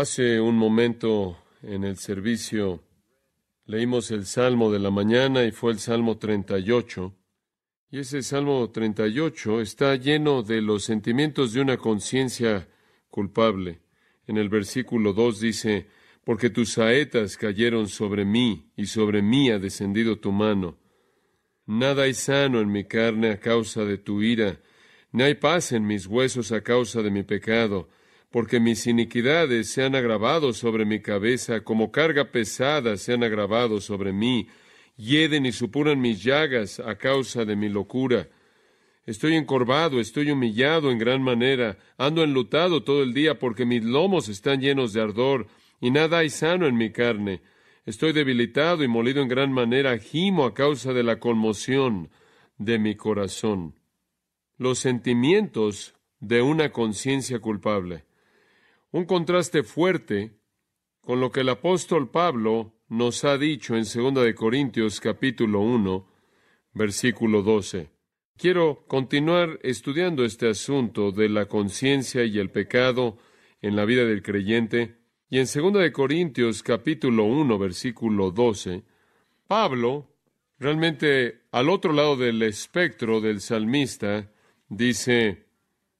Hace un momento en el servicio leímos el Salmo de la mañana y fue el Salmo 38. Y ese Salmo 38 está lleno de los sentimientos de una conciencia culpable. En el versículo 2 dice, porque tus saetas cayeron sobre mí y sobre mí ha descendido tu mano. Nada hay sano en mi carne a causa de tu ira, ni hay paz en mis huesos a causa de mi pecado porque mis iniquidades se han agravado sobre mi cabeza, como carga pesada se han agravado sobre mí, yeden y supuran mis llagas a causa de mi locura. Estoy encorvado, estoy humillado en gran manera, ando enlutado todo el día porque mis lomos están llenos de ardor, y nada hay sano en mi carne. Estoy debilitado y molido en gran manera, gimo a causa de la conmoción de mi corazón. Los sentimientos de una conciencia culpable. Un contraste fuerte con lo que el apóstol Pablo nos ha dicho en 2 de Corintios capítulo 1, versículo 12. Quiero continuar estudiando este asunto de la conciencia y el pecado en la vida del creyente. Y en 2 de Corintios capítulo 1, versículo 12, Pablo, realmente al otro lado del espectro del salmista, dice,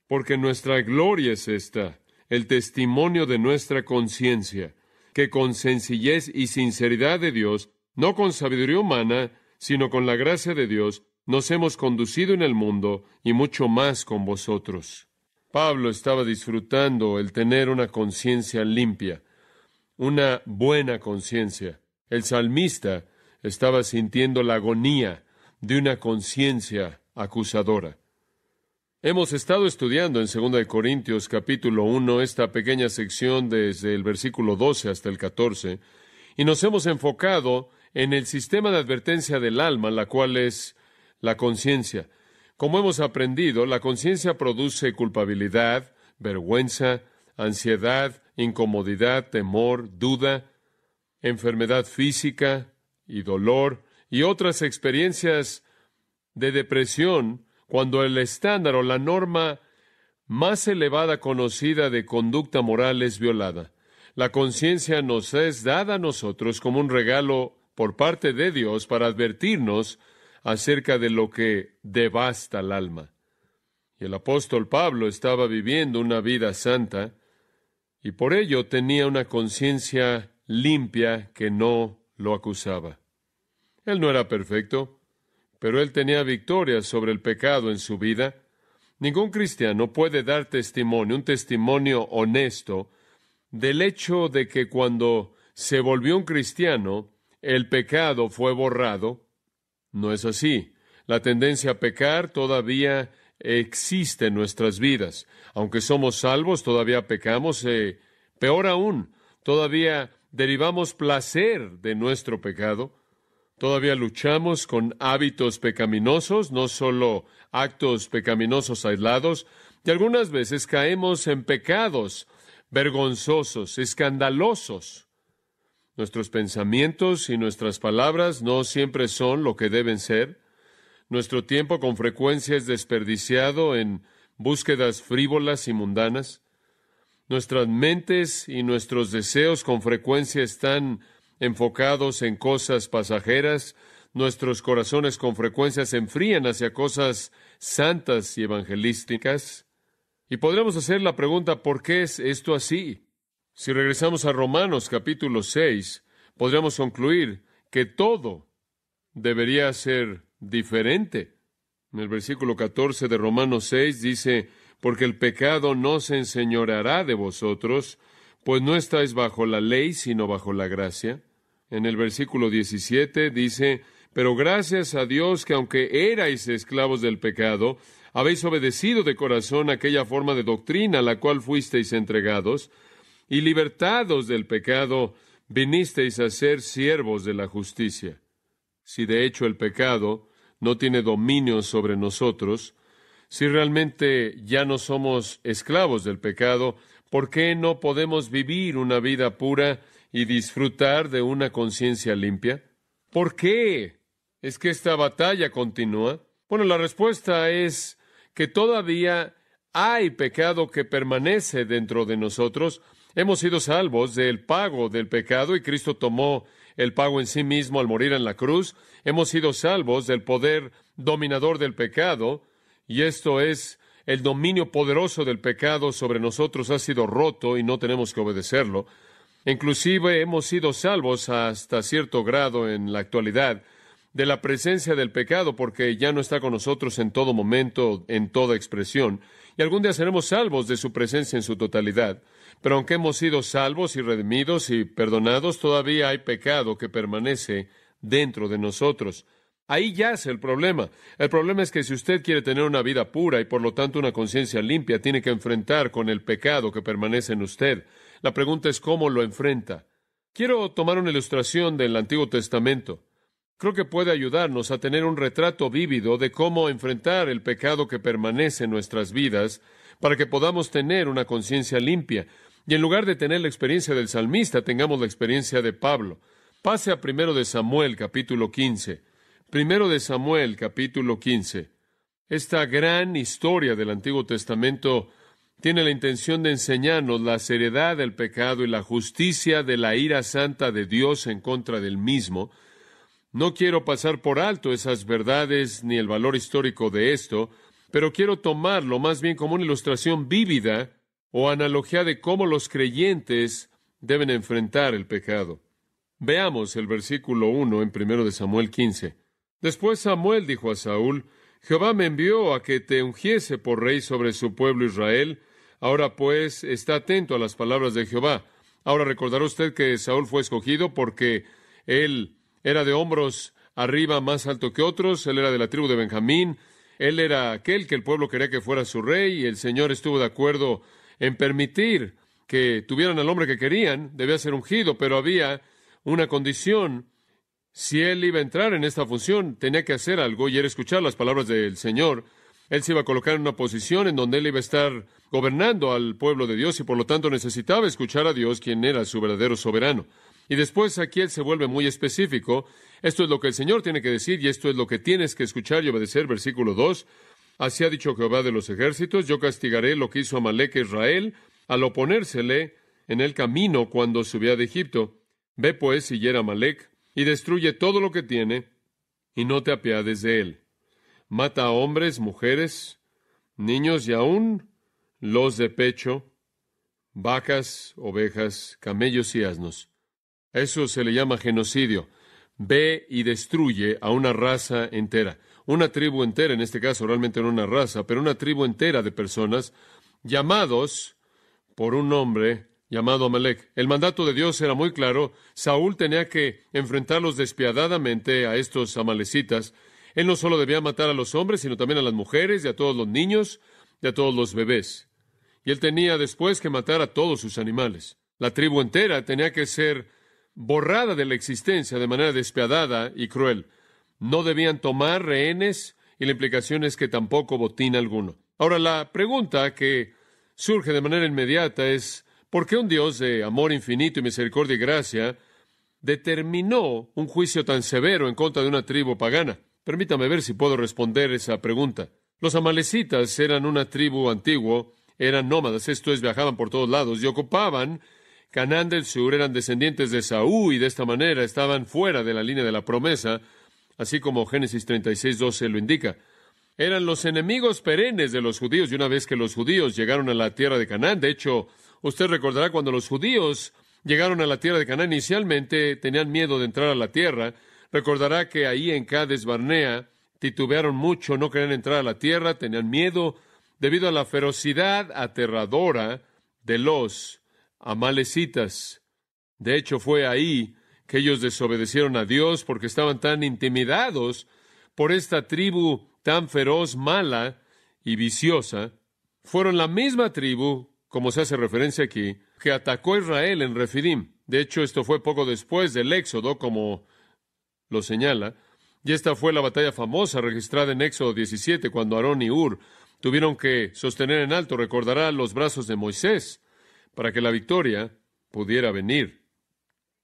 porque nuestra gloria es esta, el testimonio de nuestra conciencia, que con sencillez y sinceridad de Dios, no con sabiduría humana, sino con la gracia de Dios, nos hemos conducido en el mundo y mucho más con vosotros. Pablo estaba disfrutando el tener una conciencia limpia, una buena conciencia. El salmista estaba sintiendo la agonía de una conciencia acusadora. Hemos estado estudiando en 2 Corintios capítulo 1 esta pequeña sección desde el versículo 12 hasta el 14 y nos hemos enfocado en el sistema de advertencia del alma, la cual es la conciencia. Como hemos aprendido, la conciencia produce culpabilidad, vergüenza, ansiedad, incomodidad, temor, duda, enfermedad física y dolor y otras experiencias de depresión cuando el estándar o la norma más elevada conocida de conducta moral es violada. La conciencia nos es dada a nosotros como un regalo por parte de Dios para advertirnos acerca de lo que devasta el alma. Y el apóstol Pablo estaba viviendo una vida santa y por ello tenía una conciencia limpia que no lo acusaba. Él no era perfecto, pero él tenía victoria sobre el pecado en su vida. Ningún cristiano puede dar testimonio, un testimonio honesto, del hecho de que cuando se volvió un cristiano, el pecado fue borrado. No es así. La tendencia a pecar todavía existe en nuestras vidas. Aunque somos salvos, todavía pecamos. Eh, peor aún, todavía derivamos placer de nuestro pecado. Todavía luchamos con hábitos pecaminosos, no solo actos pecaminosos aislados, y algunas veces caemos en pecados vergonzosos, escandalosos. Nuestros pensamientos y nuestras palabras no siempre son lo que deben ser. Nuestro tiempo con frecuencia es desperdiciado en búsquedas frívolas y mundanas. Nuestras mentes y nuestros deseos con frecuencia están enfocados en cosas pasajeras, nuestros corazones con frecuencia se enfrían hacia cosas santas y evangelísticas. Y podríamos hacer la pregunta, ¿por qué es esto así? Si regresamos a Romanos capítulo 6, podríamos concluir que todo debería ser diferente. En el versículo 14 de Romanos 6 dice, porque el pecado no se enseñoreará de vosotros, pues no estáis bajo la ley, sino bajo la gracia. En el versículo 17 dice, pero gracias a Dios que aunque erais esclavos del pecado, habéis obedecido de corazón aquella forma de doctrina a la cual fuisteis entregados, y libertados del pecado, vinisteis a ser siervos de la justicia. Si de hecho el pecado no tiene dominio sobre nosotros, si realmente ya no somos esclavos del pecado, ¿por qué no podemos vivir una vida pura y disfrutar de una conciencia limpia? ¿Por qué es que esta batalla continúa? Bueno, la respuesta es que todavía hay pecado que permanece dentro de nosotros. Hemos sido salvos del pago del pecado y Cristo tomó el pago en sí mismo al morir en la cruz. Hemos sido salvos del poder dominador del pecado y esto es el dominio poderoso del pecado sobre nosotros ha sido roto y no tenemos que obedecerlo. Inclusive hemos sido salvos hasta cierto grado en la actualidad de la presencia del pecado, porque ya no está con nosotros en todo momento, en toda expresión, y algún día seremos salvos de su presencia en su totalidad. Pero aunque hemos sido salvos y redimidos y perdonados, todavía hay pecado que permanece dentro de nosotros. Ahí yace el problema. El problema es que si usted quiere tener una vida pura y por lo tanto una conciencia limpia, tiene que enfrentar con el pecado que permanece en usted. La pregunta es cómo lo enfrenta. Quiero tomar una ilustración del Antiguo Testamento. Creo que puede ayudarnos a tener un retrato vívido de cómo enfrentar el pecado que permanece en nuestras vidas para que podamos tener una conciencia limpia y en lugar de tener la experiencia del salmista, tengamos la experiencia de Pablo. Pase a primero de Samuel capítulo 15. Primero de Samuel capítulo 15. Esta gran historia del Antiguo Testamento tiene la intención de enseñarnos la seriedad del pecado y la justicia de la ira santa de Dios en contra del mismo. No quiero pasar por alto esas verdades ni el valor histórico de esto, pero quiero tomarlo más bien como una ilustración vívida o analogía de cómo los creyentes deben enfrentar el pecado. Veamos el versículo 1 en 1 de Samuel 15. Después Samuel dijo a Saúl, Jehová me envió a que te ungiese por rey sobre su pueblo Israel, Ahora pues, está atento a las palabras de Jehová. Ahora recordará usted que Saúl fue escogido porque él era de hombros arriba más alto que otros, él era de la tribu de Benjamín, él era aquel que el pueblo quería que fuera su rey y el Señor estuvo de acuerdo en permitir que tuvieran al hombre que querían, debía ser ungido, pero había una condición. Si él iba a entrar en esta función, tenía que hacer algo y era escuchar las palabras del Señor. Él se iba a colocar en una posición en donde él iba a estar gobernando al pueblo de Dios y por lo tanto necesitaba escuchar a Dios, quien era su verdadero soberano. Y después aquí él se vuelve muy específico. Esto es lo que el Señor tiene que decir y esto es lo que tienes que escuchar y obedecer. Versículo 2. Así ha dicho Jehová de los ejércitos, yo castigaré lo que hizo Amalek e Israel al oponérsele en el camino cuando subía de Egipto. Ve pues y hiera Amalek y destruye todo lo que tiene y no te apiades de él mata a hombres, mujeres, niños y aún los de pecho, vacas, ovejas, camellos y asnos. Eso se le llama genocidio. Ve y destruye a una raza entera, una tribu entera, en este caso realmente no una raza, pero una tribu entera de personas llamados por un hombre llamado Amalek. El mandato de Dios era muy claro. Saúl tenía que enfrentarlos despiadadamente a estos amalecitas él no solo debía matar a los hombres, sino también a las mujeres y a todos los niños y a todos los bebés. Y él tenía después que matar a todos sus animales. La tribu entera tenía que ser borrada de la existencia de manera despiadada y cruel. No debían tomar rehenes y la implicación es que tampoco botín alguno. Ahora, la pregunta que surge de manera inmediata es, ¿por qué un Dios de amor infinito y misericordia y gracia determinó un juicio tan severo en contra de una tribu pagana? Permítame ver si puedo responder esa pregunta. Los amalecitas eran una tribu antigua, eran nómadas, esto viajaban por todos lados y ocupaban Canaán del Sur, eran descendientes de Saúl y de esta manera estaban fuera de la línea de la promesa, así como Génesis 36, 12 lo indica. Eran los enemigos perennes de los judíos y una vez que los judíos llegaron a la tierra de Canaán, de hecho, usted recordará cuando los judíos llegaron a la tierra de Canaán inicialmente, tenían miedo de entrar a la tierra Recordará que ahí en Cades Barnea titubearon mucho, no querían entrar a la tierra, tenían miedo debido a la ferocidad aterradora de los amalecitas. De hecho, fue ahí que ellos desobedecieron a Dios porque estaban tan intimidados por esta tribu tan feroz, mala y viciosa. Fueron la misma tribu, como se hace referencia aquí, que atacó a Israel en Refidim. De hecho, esto fue poco después del Éxodo, como lo señala, y esta fue la batalla famosa registrada en Éxodo 17, cuando Aarón y Ur tuvieron que sostener en alto, recordará, los brazos de Moisés, para que la victoria pudiera venir.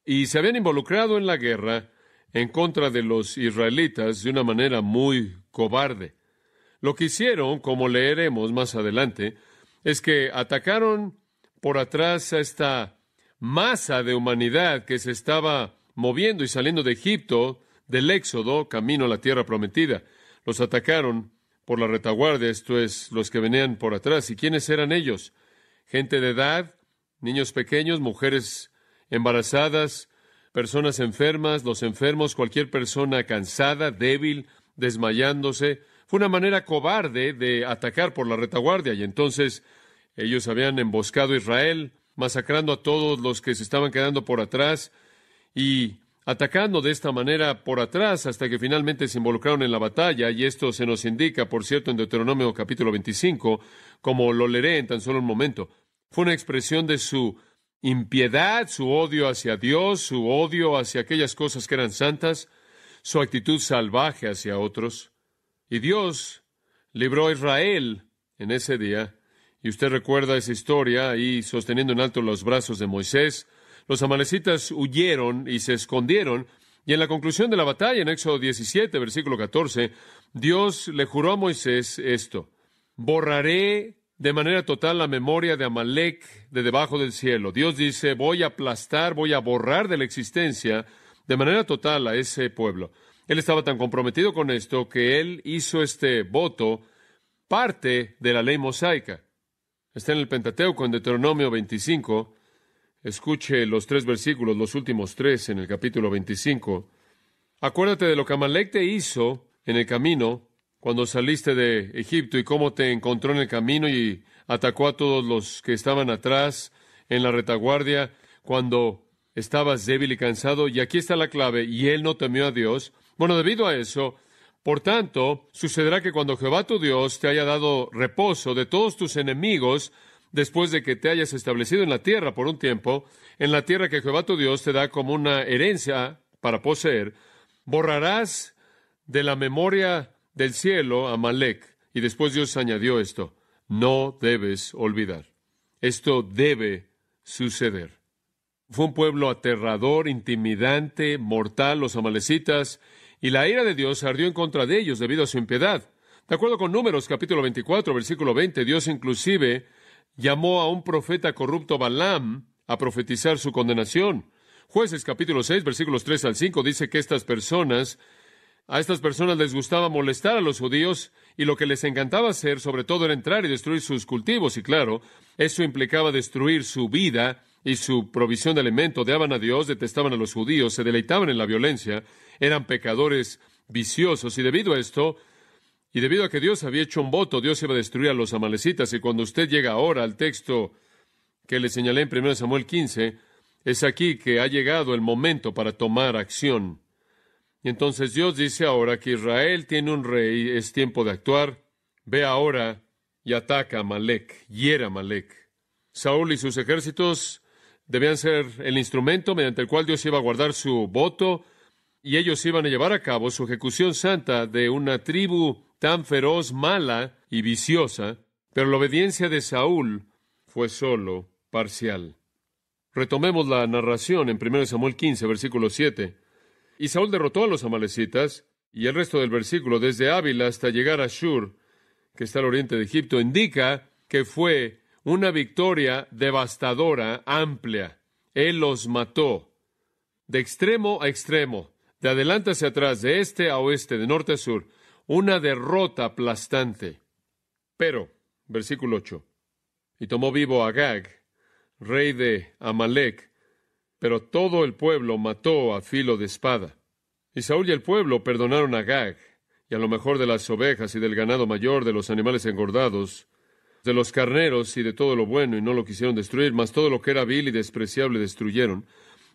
Y se habían involucrado en la guerra en contra de los israelitas de una manera muy cobarde. Lo que hicieron, como leeremos más adelante, es que atacaron por atrás a esta masa de humanidad que se estaba moviendo y saliendo de Egipto, del Éxodo, camino a la tierra prometida. Los atacaron por la retaguardia, esto es, los que venían por atrás. ¿Y quiénes eran ellos? Gente de edad, niños pequeños, mujeres embarazadas, personas enfermas, los enfermos, cualquier persona cansada, débil, desmayándose. Fue una manera cobarde de atacar por la retaguardia y entonces ellos habían emboscado a Israel, masacrando a todos los que se estaban quedando por atrás, y atacando de esta manera por atrás hasta que finalmente se involucraron en la batalla, y esto se nos indica, por cierto, en Deuteronomio capítulo 25, como lo leeré en tan solo un momento. Fue una expresión de su impiedad, su odio hacia Dios, su odio hacia aquellas cosas que eran santas, su actitud salvaje hacia otros. Y Dios libró a Israel en ese día. Y usted recuerda esa historia ahí sosteniendo en alto los brazos de Moisés, los amalecitas huyeron y se escondieron, y en la conclusión de la batalla, en Éxodo 17, versículo 14, Dios le juró a Moisés esto, borraré de manera total la memoria de Amalek de debajo del cielo. Dios dice, voy a aplastar, voy a borrar de la existencia de manera total a ese pueblo. Él estaba tan comprometido con esto que él hizo este voto parte de la ley mosaica. Está en el Pentateuco, en Deuteronomio 25, Escuche los tres versículos, los últimos tres en el capítulo 25. Acuérdate de lo que Amalek te hizo en el camino cuando saliste de Egipto y cómo te encontró en el camino y atacó a todos los que estaban atrás en la retaguardia cuando estabas débil y cansado. Y aquí está la clave, y él no temió a Dios. Bueno, debido a eso, por tanto, sucederá que cuando Jehová tu Dios te haya dado reposo de todos tus enemigos, después de que te hayas establecido en la tierra por un tiempo, en la tierra que Jehová tu Dios te da como una herencia para poseer, borrarás de la memoria del cielo a Malek. Y después Dios añadió esto, no debes olvidar. Esto debe suceder. Fue un pueblo aterrador, intimidante, mortal, los amalecitas, y la ira de Dios ardió en contra de ellos debido a su impiedad. De acuerdo con Números capítulo 24, versículo 20, Dios inclusive llamó a un profeta corrupto Balaam a profetizar su condenación. Jueces capítulo 6, versículos 3 al 5 dice que estas personas, a estas personas les gustaba molestar a los judíos y lo que les encantaba hacer sobre todo era entrar y destruir sus cultivos y claro, eso implicaba destruir su vida y su provisión de alimento, Odeaban a Dios, detestaban a los judíos, se deleitaban en la violencia, eran pecadores viciosos y debido a esto y debido a que Dios había hecho un voto, Dios iba a destruir a los amalecitas. Y cuando usted llega ahora al texto que le señalé en 1 Samuel 15, es aquí que ha llegado el momento para tomar acción. Y entonces Dios dice ahora que Israel tiene un rey, es tiempo de actuar. Ve ahora y ataca a Malek, hiera a Malek. Saúl y sus ejércitos debían ser el instrumento mediante el cual Dios iba a guardar su voto y ellos iban a llevar a cabo su ejecución santa de una tribu tan feroz, mala y viciosa, pero la obediencia de Saúl fue solo parcial. Retomemos la narración en 1 Samuel 15, versículo 7. Y Saúl derrotó a los amalecitas, y el resto del versículo, desde Ávila hasta llegar a Shur, que está al oriente de Egipto, indica que fue una victoria devastadora, amplia. Él los mató de extremo a extremo, de adelante hacia atrás, de este a oeste, de norte a sur una derrota aplastante. Pero, versículo 8, y tomó vivo a Gag, rey de Amalec, pero todo el pueblo mató a filo de espada. Y Saúl y el pueblo perdonaron a Gag, y a lo mejor de las ovejas y del ganado mayor, de los animales engordados, de los carneros y de todo lo bueno, y no lo quisieron destruir, mas todo lo que era vil y despreciable destruyeron,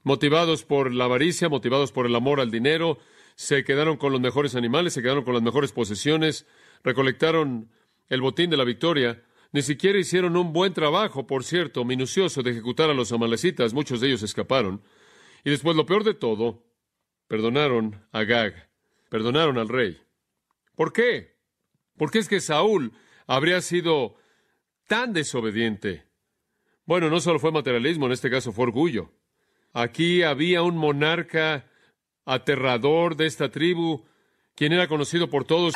motivados por la avaricia, motivados por el amor al dinero, se quedaron con los mejores animales, se quedaron con las mejores posesiones, recolectaron el botín de la victoria. Ni siquiera hicieron un buen trabajo, por cierto, minucioso de ejecutar a los amalecitas, muchos de ellos escaparon. Y después, lo peor de todo, perdonaron a Gag, perdonaron al rey. ¿Por qué? ¿Por qué es que Saúl habría sido tan desobediente? Bueno, no solo fue materialismo, en este caso fue orgullo. Aquí había un monarca aterrador de esta tribu, quien era conocido por todos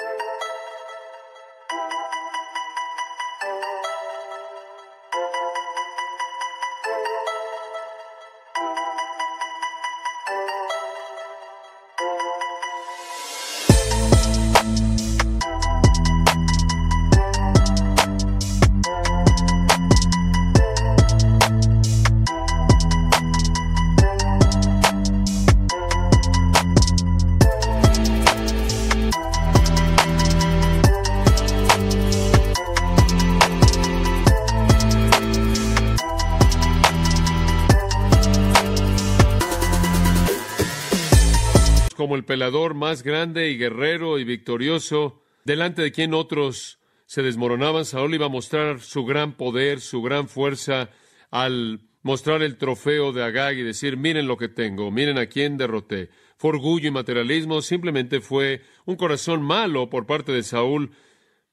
grande y guerrero y victorioso, delante de quien otros se desmoronaban, Saúl iba a mostrar su gran poder, su gran fuerza, al mostrar el trofeo de Agag y decir, miren lo que tengo, miren a quién derroté. Fue orgullo y materialismo, simplemente fue un corazón malo por parte de Saúl,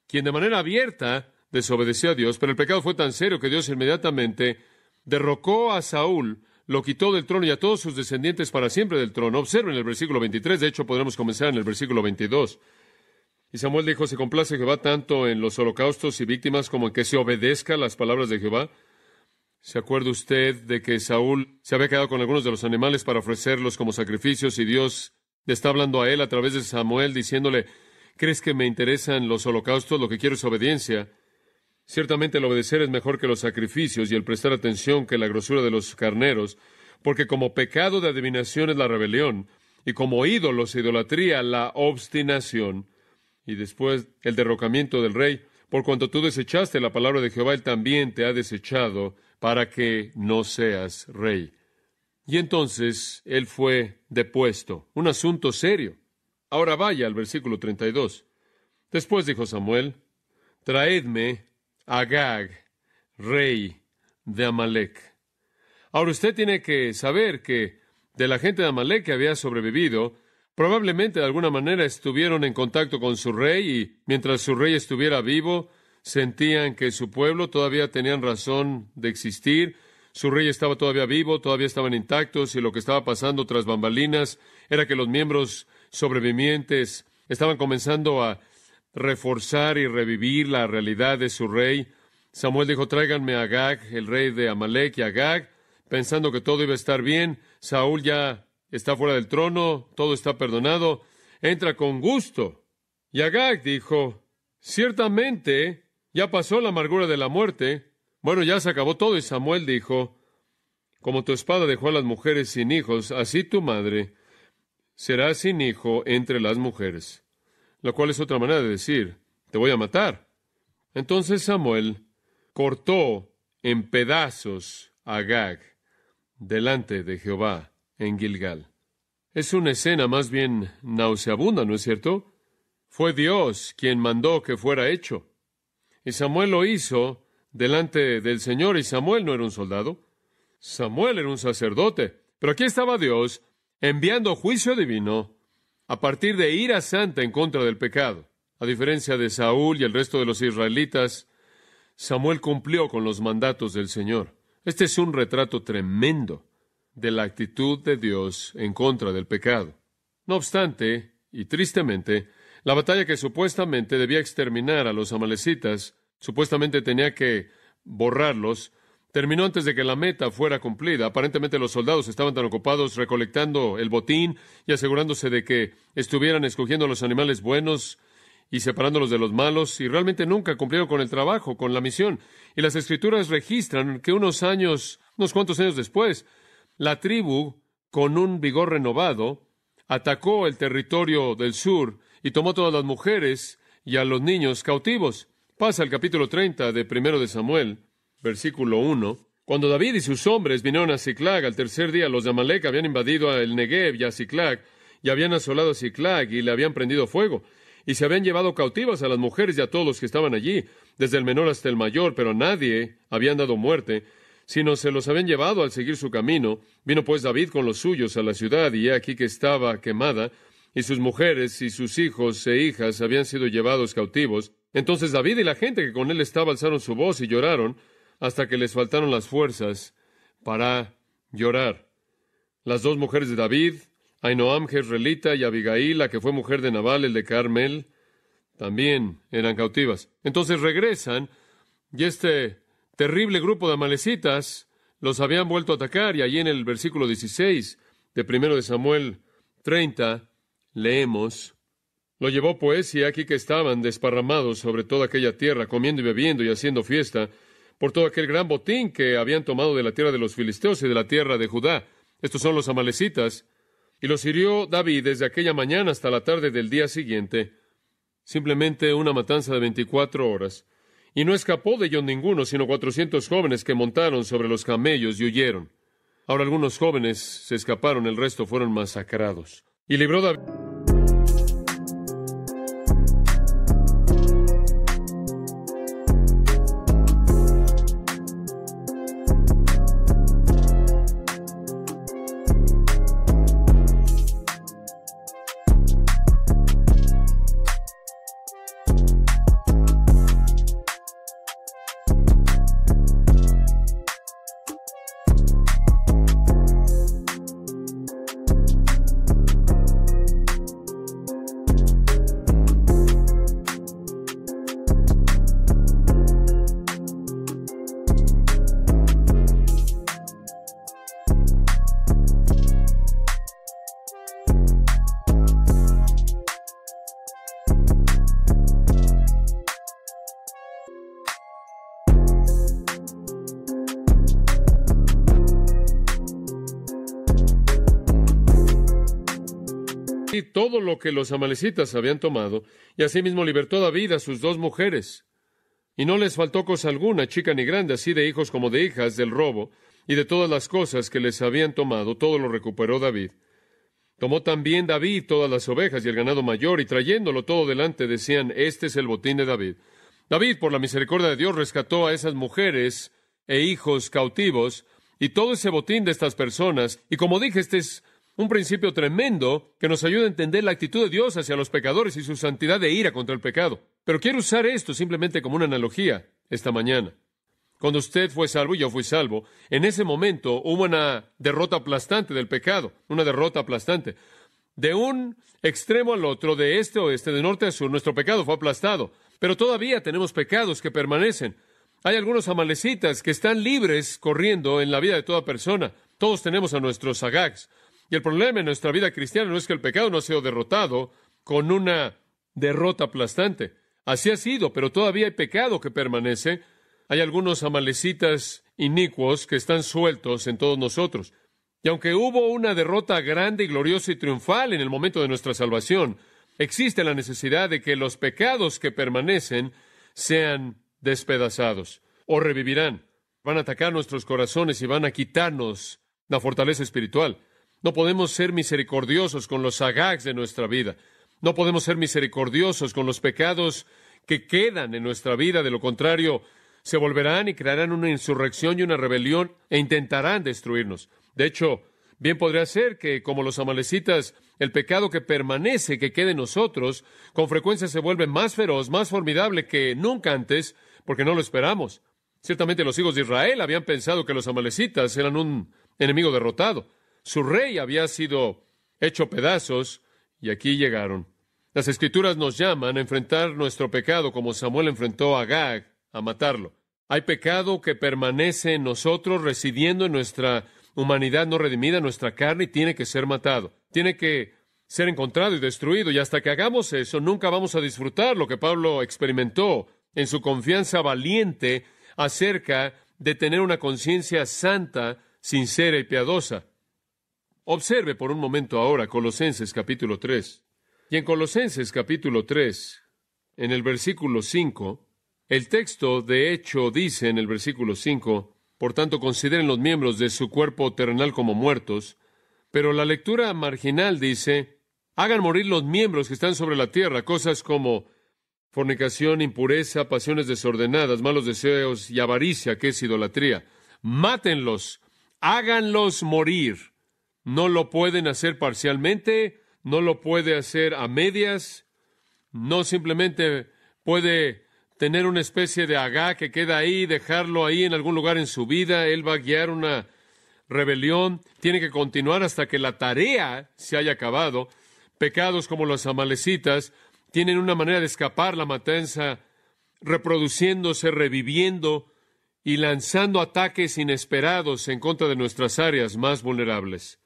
quien de manera abierta desobedeció a Dios, pero el pecado fue tan serio que Dios inmediatamente derrocó a Saúl lo quitó del trono y a todos sus descendientes para siempre del trono. Observen el versículo 23, de hecho podremos comenzar en el versículo 22. Y Samuel dijo, se complace Jehová tanto en los holocaustos y víctimas como en que se obedezca las palabras de Jehová. ¿Se acuerda usted de que Saúl se había quedado con algunos de los animales para ofrecerlos como sacrificios y Dios le está hablando a él a través de Samuel diciéndole, ¿crees que me interesan los holocaustos? Lo que quiero es obediencia. Ciertamente el obedecer es mejor que los sacrificios y el prestar atención que la grosura de los carneros, porque como pecado de adivinación es la rebelión, y como ídolos e idolatría la obstinación, y después el derrocamiento del rey, por cuanto tú desechaste la palabra de Jehová, él también te ha desechado para que no seas rey. Y entonces él fue depuesto. Un asunto serio. Ahora vaya al versículo 32. Después dijo Samuel, traedme Agag, rey de Amalek. Ahora usted tiene que saber que de la gente de Amalek que había sobrevivido, probablemente de alguna manera estuvieron en contacto con su rey y mientras su rey estuviera vivo, sentían que su pueblo todavía tenían razón de existir, su rey estaba todavía vivo, todavía estaban intactos y lo que estaba pasando tras bambalinas era que los miembros sobrevivientes estaban comenzando a reforzar y revivir la realidad de su rey. Samuel dijo, tráiganme a Agag, el rey de Amalek, y Agag, pensando que todo iba a estar bien, Saúl ya está fuera del trono, todo está perdonado, entra con gusto. Y Agag dijo, ciertamente ya pasó la amargura de la muerte, bueno, ya se acabó todo, y Samuel dijo, como tu espada dejó a las mujeres sin hijos, así tu madre será sin hijo entre las mujeres lo cual es otra manera de decir, te voy a matar. Entonces Samuel cortó en pedazos a Gag delante de Jehová en Gilgal. Es una escena más bien nauseabunda, ¿no es cierto? Fue Dios quien mandó que fuera hecho. Y Samuel lo hizo delante del Señor, y Samuel no era un soldado. Samuel era un sacerdote. Pero aquí estaba Dios enviando juicio divino a partir de ira santa en contra del pecado. A diferencia de Saúl y el resto de los israelitas, Samuel cumplió con los mandatos del Señor. Este es un retrato tremendo de la actitud de Dios en contra del pecado. No obstante, y tristemente, la batalla que supuestamente debía exterminar a los amalecitas, supuestamente tenía que borrarlos, terminó antes de que la meta fuera cumplida. Aparentemente los soldados estaban tan ocupados recolectando el botín y asegurándose de que estuvieran escogiendo los animales buenos y separándolos de los malos, y realmente nunca cumplieron con el trabajo, con la misión. Y las escrituras registran que unos años, unos cuantos años después, la tribu, con un vigor renovado, atacó el territorio del sur y tomó todas las mujeres y a los niños cautivos. Pasa el capítulo 30 de Primero de Samuel, versículo 1. Cuando David y sus hombres vinieron a Siclag, al tercer día, los de Amalek habían invadido el Negev y a Siclag, y habían asolado a Siclag y le habían prendido fuego, y se habían llevado cautivas a las mujeres y a todos los que estaban allí, desde el menor hasta el mayor, pero a nadie habían dado muerte, sino se los habían llevado al seguir su camino. Vino pues David con los suyos a la ciudad, y he aquí que estaba quemada, y sus mujeres y sus hijos e hijas habían sido llevados cautivos. Entonces David y la gente que con él estaba alzaron su voz y lloraron, hasta que les faltaron las fuerzas para llorar. Las dos mujeres de David, Ainoam Jezreelita y Abigail, la que fue mujer de Nabal, el de Carmel, también eran cautivas. Entonces regresan y este terrible grupo de amalecitas los habían vuelto a atacar y allí en el versículo 16 de primero de Samuel 30 leemos lo llevó pues y aquí que estaban desparramados sobre toda aquella tierra comiendo y bebiendo y haciendo fiesta por todo aquel gran botín que habían tomado de la tierra de los filisteos y de la tierra de Judá. Estos son los amalecitas. Y los hirió David desde aquella mañana hasta la tarde del día siguiente. Simplemente una matanza de veinticuatro horas. Y no escapó de ellos ninguno, sino cuatrocientos jóvenes que montaron sobre los camellos y huyeron. Ahora algunos jóvenes se escaparon, el resto fueron masacrados. Y libró David. que los amalecitas habían tomado, y asimismo libertó David a sus dos mujeres. Y no les faltó cosa alguna, chica ni grande, así de hijos como de hijas, del robo, y de todas las cosas que les habían tomado, todo lo recuperó David. Tomó también David todas las ovejas y el ganado mayor, y trayéndolo todo delante decían, Este es el botín de David. David, por la misericordia de Dios, rescató a esas mujeres e hijos cautivos, y todo ese botín de estas personas, y como dije, este es un principio tremendo que nos ayuda a entender la actitud de Dios hacia los pecadores y su santidad de ira contra el pecado. Pero quiero usar esto simplemente como una analogía esta mañana. Cuando usted fue salvo y yo fui salvo, en ese momento hubo una derrota aplastante del pecado, una derrota aplastante. De un extremo al otro, de este a oeste, de norte a sur, nuestro pecado fue aplastado. Pero todavía tenemos pecados que permanecen. Hay algunos amalecitas que están libres corriendo en la vida de toda persona. Todos tenemos a nuestros agags. Y el problema en nuestra vida cristiana no es que el pecado no ha sido derrotado con una derrota aplastante. Así ha sido, pero todavía hay pecado que permanece. Hay algunos amalecitas inicuos que están sueltos en todos nosotros. Y aunque hubo una derrota grande y gloriosa y triunfal en el momento de nuestra salvación, existe la necesidad de que los pecados que permanecen sean despedazados o revivirán. Van a atacar nuestros corazones y van a quitarnos la fortaleza espiritual. No podemos ser misericordiosos con los agags de nuestra vida. No podemos ser misericordiosos con los pecados que quedan en nuestra vida. De lo contrario, se volverán y crearán una insurrección y una rebelión e intentarán destruirnos. De hecho, bien podría ser que, como los amalecitas, el pecado que permanece, que quede en nosotros, con frecuencia se vuelve más feroz, más formidable que nunca antes, porque no lo esperamos. Ciertamente los hijos de Israel habían pensado que los amalecitas eran un enemigo derrotado. Su rey había sido hecho pedazos y aquí llegaron. Las escrituras nos llaman a enfrentar nuestro pecado como Samuel enfrentó a Gag, a matarlo. Hay pecado que permanece en nosotros, residiendo en nuestra humanidad no redimida, nuestra carne, y tiene que ser matado. Tiene que ser encontrado y destruido. Y hasta que hagamos eso, nunca vamos a disfrutar lo que Pablo experimentó en su confianza valiente acerca de tener una conciencia santa, sincera y piadosa. Observe por un momento ahora Colosenses capítulo 3. Y en Colosenses capítulo 3, en el versículo 5, el texto de hecho dice en el versículo 5, por tanto consideren los miembros de su cuerpo terrenal como muertos, pero la lectura marginal dice, hagan morir los miembros que están sobre la tierra, cosas como fornicación, impureza, pasiones desordenadas, malos deseos y avaricia, que es idolatría. Mátenlos, háganlos morir. No lo pueden hacer parcialmente, no lo puede hacer a medias, no simplemente puede tener una especie de agá que queda ahí, dejarlo ahí en algún lugar en su vida, él va a guiar una rebelión, tiene que continuar hasta que la tarea se haya acabado. Pecados como los amalecitas tienen una manera de escapar la matanza, reproduciéndose, reviviendo y lanzando ataques inesperados en contra de nuestras áreas más vulnerables.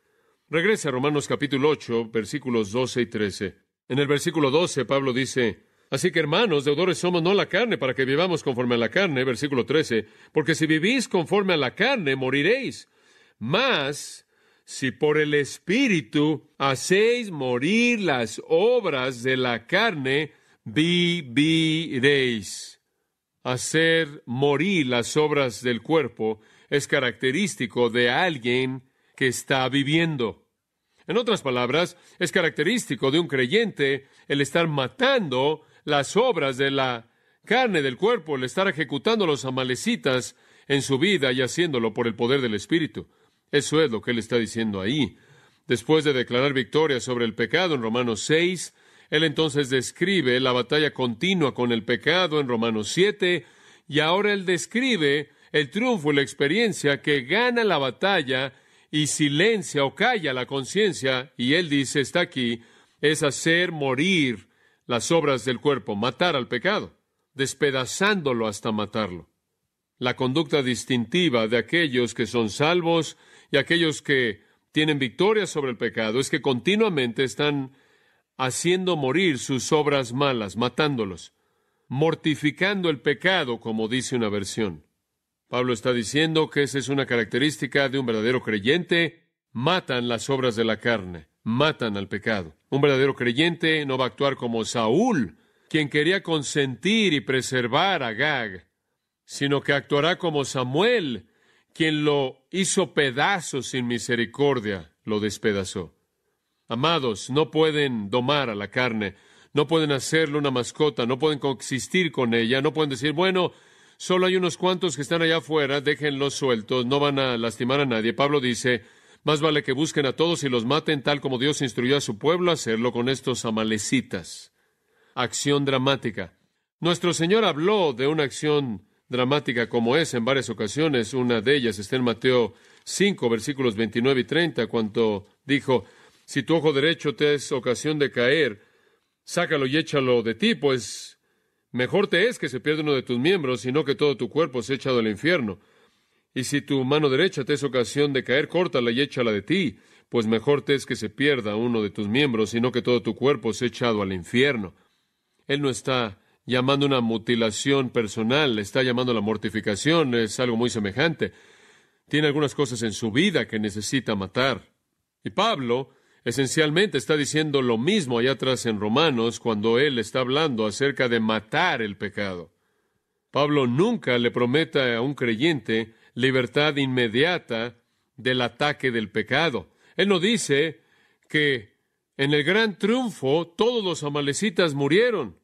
Regresa a Romanos capítulo 8, versículos 12 y 13. En el versículo 12, Pablo dice, Así que hermanos, deudores somos no la carne, para que vivamos conforme a la carne, versículo 13, porque si vivís conforme a la carne, moriréis. Mas, si por el Espíritu hacéis morir las obras de la carne, viviréis. Hacer morir las obras del cuerpo es característico de alguien que está viviendo. En otras palabras, es característico de un creyente el estar matando las obras de la carne del cuerpo, el estar ejecutando los amalecitas en su vida y haciéndolo por el poder del Espíritu. Eso es lo que él está diciendo ahí. Después de declarar victoria sobre el pecado en Romanos 6, él entonces describe la batalla continua con el pecado en Romanos 7, y ahora él describe el triunfo y la experiencia que gana la batalla y silencia o calla la conciencia, y él dice, está aquí, es hacer morir las obras del cuerpo, matar al pecado, despedazándolo hasta matarlo. La conducta distintiva de aquellos que son salvos y aquellos que tienen victoria sobre el pecado es que continuamente están haciendo morir sus obras malas, matándolos, mortificando el pecado, como dice una versión. Pablo está diciendo que esa es una característica de un verdadero creyente. Matan las obras de la carne, matan al pecado. Un verdadero creyente no va a actuar como Saúl, quien quería consentir y preservar a Gag, sino que actuará como Samuel, quien lo hizo pedazos sin misericordia, lo despedazó. Amados, no pueden domar a la carne, no pueden hacerle una mascota, no pueden coexistir con ella, no pueden decir, bueno, Solo hay unos cuantos que están allá afuera, déjenlos sueltos, no van a lastimar a nadie. Pablo dice, más vale que busquen a todos y los maten tal como Dios instruyó a su pueblo a hacerlo con estos amalecitas. Acción dramática. Nuestro Señor habló de una acción dramática como es en varias ocasiones. Una de ellas está en Mateo 5, versículos 29 y 30, cuando dijo, si tu ojo derecho te es ocasión de caer, sácalo y échalo de ti, pues Mejor te es que se pierda uno de tus miembros, sino que todo tu cuerpo sea echado al infierno. Y si tu mano derecha te es ocasión de caer, córtala y échala de ti, pues mejor te es que se pierda uno de tus miembros, sino que todo tu cuerpo sea echado al infierno. Él no está llamando una mutilación personal, le está llamando la mortificación, es algo muy semejante. Tiene algunas cosas en su vida que necesita matar. Y Pablo Esencialmente está diciendo lo mismo allá atrás en Romanos cuando él está hablando acerca de matar el pecado. Pablo nunca le promete a un creyente libertad inmediata del ataque del pecado. Él no dice que en el gran triunfo todos los amalecitas murieron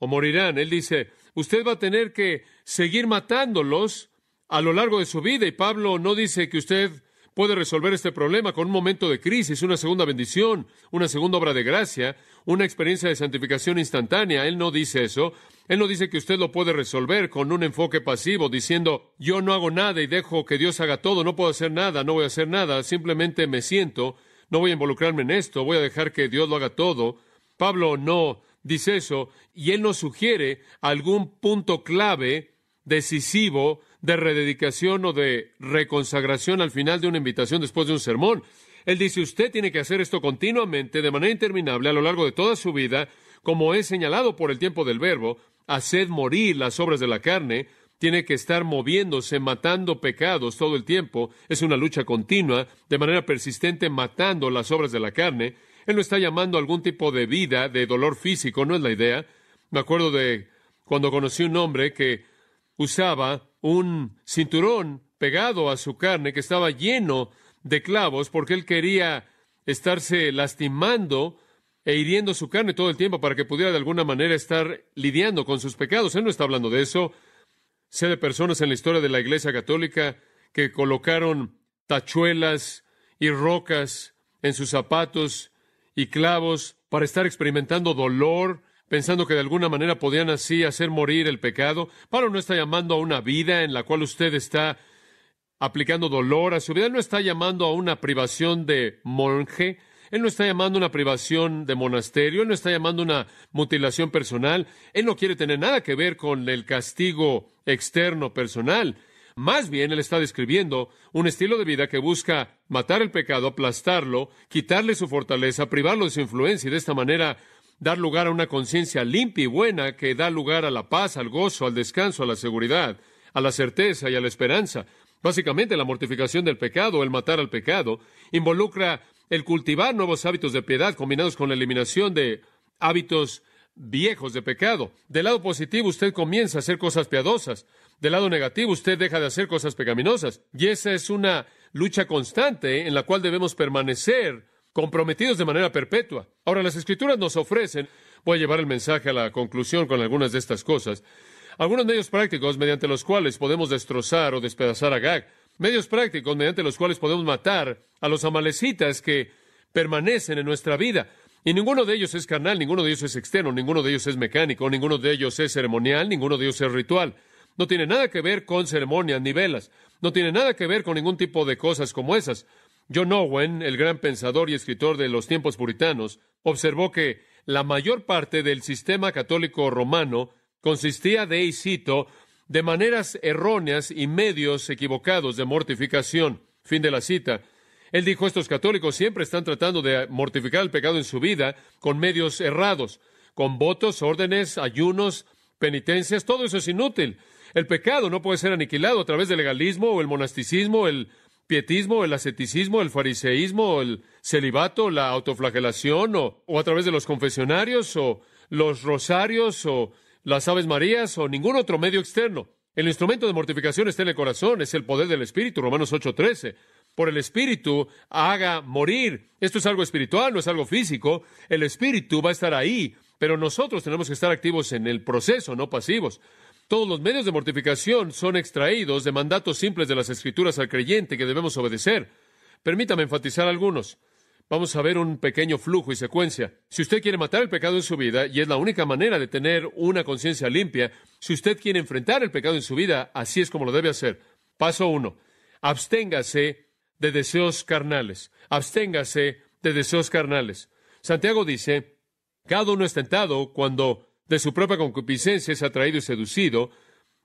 o morirán. Él dice, usted va a tener que seguir matándolos a lo largo de su vida y Pablo no dice que usted puede resolver este problema con un momento de crisis, una segunda bendición, una segunda obra de gracia, una experiencia de santificación instantánea. Él no dice eso. Él no dice que usted lo puede resolver con un enfoque pasivo, diciendo yo no hago nada y dejo que Dios haga todo, no puedo hacer nada, no voy a hacer nada, simplemente me siento, no voy a involucrarme en esto, voy a dejar que Dios lo haga todo. Pablo no dice eso y él nos sugiere algún punto clave, decisivo, de rededicación o de reconsagración al final de una invitación después de un sermón. Él dice, usted tiene que hacer esto continuamente, de manera interminable, a lo largo de toda su vida, como es señalado por el tiempo del verbo, haced morir las obras de la carne, tiene que estar moviéndose, matando pecados todo el tiempo, es una lucha continua, de manera persistente, matando las obras de la carne. Él no está llamando a algún tipo de vida, de dolor físico, no es la idea. Me acuerdo de cuando conocí un hombre que usaba un cinturón pegado a su carne que estaba lleno de clavos porque él quería estarse lastimando e hiriendo su carne todo el tiempo para que pudiera de alguna manera estar lidiando con sus pecados. Él no está hablando de eso. Sé de personas en la historia de la Iglesia Católica que colocaron tachuelas y rocas en sus zapatos y clavos para estar experimentando dolor pensando que de alguna manera podían así hacer morir el pecado. Pablo no está llamando a una vida en la cual usted está aplicando dolor a su vida, él no está llamando a una privación de monje, él no está llamando a una privación de monasterio, él no está llamando a una mutilación personal, él no quiere tener nada que ver con el castigo externo personal. Más bien, él está describiendo un estilo de vida que busca matar el pecado, aplastarlo, quitarle su fortaleza, privarlo de su influencia y de esta manera dar lugar a una conciencia limpia y buena que da lugar a la paz, al gozo, al descanso, a la seguridad, a la certeza y a la esperanza. Básicamente la mortificación del pecado, el matar al pecado, involucra el cultivar nuevos hábitos de piedad combinados con la eliminación de hábitos viejos de pecado. Del lado positivo usted comienza a hacer cosas piadosas, del lado negativo usted deja de hacer cosas pecaminosas. Y esa es una lucha constante en la cual debemos permanecer comprometidos de manera perpetua. Ahora, las escrituras nos ofrecen, voy a llevar el mensaje a la conclusión con algunas de estas cosas, algunos medios prácticos mediante los cuales podemos destrozar o despedazar a Gag, medios prácticos mediante los cuales podemos matar a los amalecitas que permanecen en nuestra vida. Y ninguno de ellos es carnal, ninguno de ellos es externo, ninguno de ellos es mecánico, ninguno de ellos es ceremonial, ninguno de ellos es ritual. No tiene nada que ver con ceremonias ni velas, no tiene nada que ver con ningún tipo de cosas como esas. John Owen, el gran pensador y escritor de los tiempos puritanos, observó que la mayor parte del sistema católico romano consistía de, y cito, de maneras erróneas y medios equivocados de mortificación. Fin de la cita. Él dijo, estos católicos siempre están tratando de mortificar el pecado en su vida con medios errados, con votos, órdenes, ayunos, penitencias, todo eso es inútil. El pecado no puede ser aniquilado a través del legalismo o el monasticismo, el pietismo, el asceticismo, el fariseísmo, el celibato, la autoflagelación, o, o a través de los confesionarios, o los rosarios, o las aves marías, o ningún otro medio externo. El instrumento de mortificación está en el corazón, es el poder del Espíritu, Romanos 8:13. Por el Espíritu haga morir. Esto es algo espiritual, no es algo físico. El Espíritu va a estar ahí, pero nosotros tenemos que estar activos en el proceso, no pasivos. Todos los medios de mortificación son extraídos de mandatos simples de las Escrituras al creyente que debemos obedecer. Permítame enfatizar algunos. Vamos a ver un pequeño flujo y secuencia. Si usted quiere matar el pecado en su vida, y es la única manera de tener una conciencia limpia, si usted quiere enfrentar el pecado en su vida, así es como lo debe hacer. Paso 1. Absténgase de deseos carnales. Absténgase de deseos carnales. Santiago dice, cada uno es tentado cuando de su propia concupiscencia es atraído y seducido,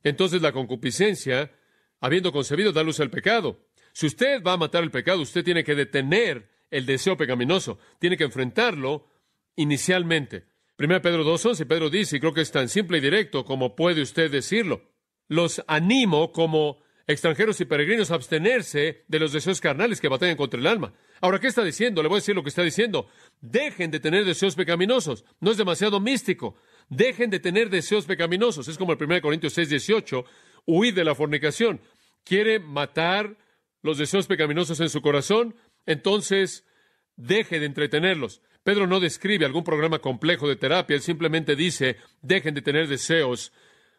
entonces la concupiscencia, habiendo concebido, da luz al pecado. Si usted va a matar el pecado, usted tiene que detener el deseo pecaminoso, tiene que enfrentarlo inicialmente. 1 Pedro 2.11, Pedro dice, y creo que es tan simple y directo como puede usted decirlo, los animo como extranjeros y peregrinos a abstenerse de los deseos carnales que batallan contra el alma. Ahora, ¿qué está diciendo? Le voy a decir lo que está diciendo. Dejen de tener deseos pecaminosos. No es demasiado místico. Dejen de tener deseos pecaminosos. Es como el 1 Corintios 6, 18. Huid de la fornicación. Quiere matar los deseos pecaminosos en su corazón. Entonces, deje de entretenerlos. Pedro no describe algún programa complejo de terapia. Él simplemente dice, dejen de tener deseos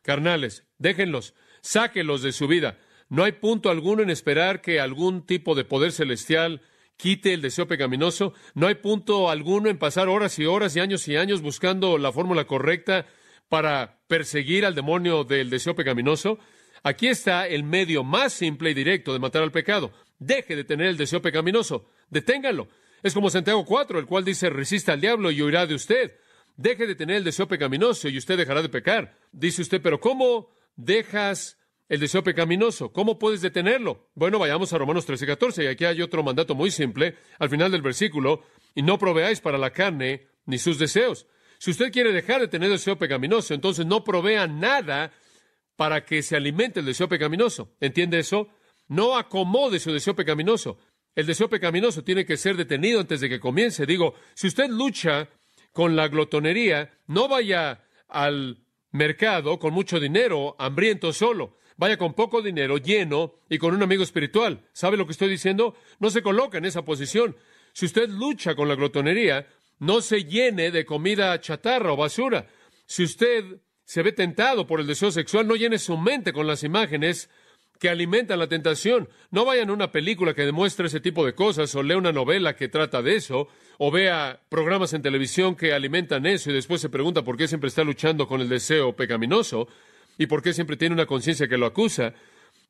carnales. Déjenlos. Sáquenlos de su vida. No hay punto alguno en esperar que algún tipo de poder celestial quite el deseo pecaminoso. No hay punto alguno en pasar horas y horas y años y años buscando la fórmula correcta para perseguir al demonio del deseo pecaminoso. Aquí está el medio más simple y directo de matar al pecado. Deje de tener el deseo pecaminoso. Deténgalo. Es como Santiago 4, el cual dice, resista al diablo y huirá de usted. Deje de tener el deseo pecaminoso y usted dejará de pecar. Dice usted, pero ¿cómo dejas el deseo pecaminoso. ¿Cómo puedes detenerlo? Bueno, vayamos a Romanos 13, 14. Y aquí hay otro mandato muy simple al final del versículo. Y no proveáis para la carne ni sus deseos. Si usted quiere dejar de tener deseo pecaminoso, entonces no provea nada para que se alimente el deseo pecaminoso. ¿Entiende eso? No acomode su deseo pecaminoso. El deseo pecaminoso tiene que ser detenido antes de que comience. Digo, si usted lucha con la glotonería, no vaya al mercado con mucho dinero, hambriento solo. Vaya con poco dinero, lleno y con un amigo espiritual. ¿Sabe lo que estoy diciendo? No se coloque en esa posición. Si usted lucha con la glotonería, no se llene de comida chatarra o basura. Si usted se ve tentado por el deseo sexual, no llene su mente con las imágenes que alimentan la tentación. No vaya a una película que demuestre ese tipo de cosas, o lea una novela que trata de eso, o vea programas en televisión que alimentan eso y después se pregunta por qué siempre está luchando con el deseo pecaminoso y por qué siempre tiene una conciencia que lo acusa,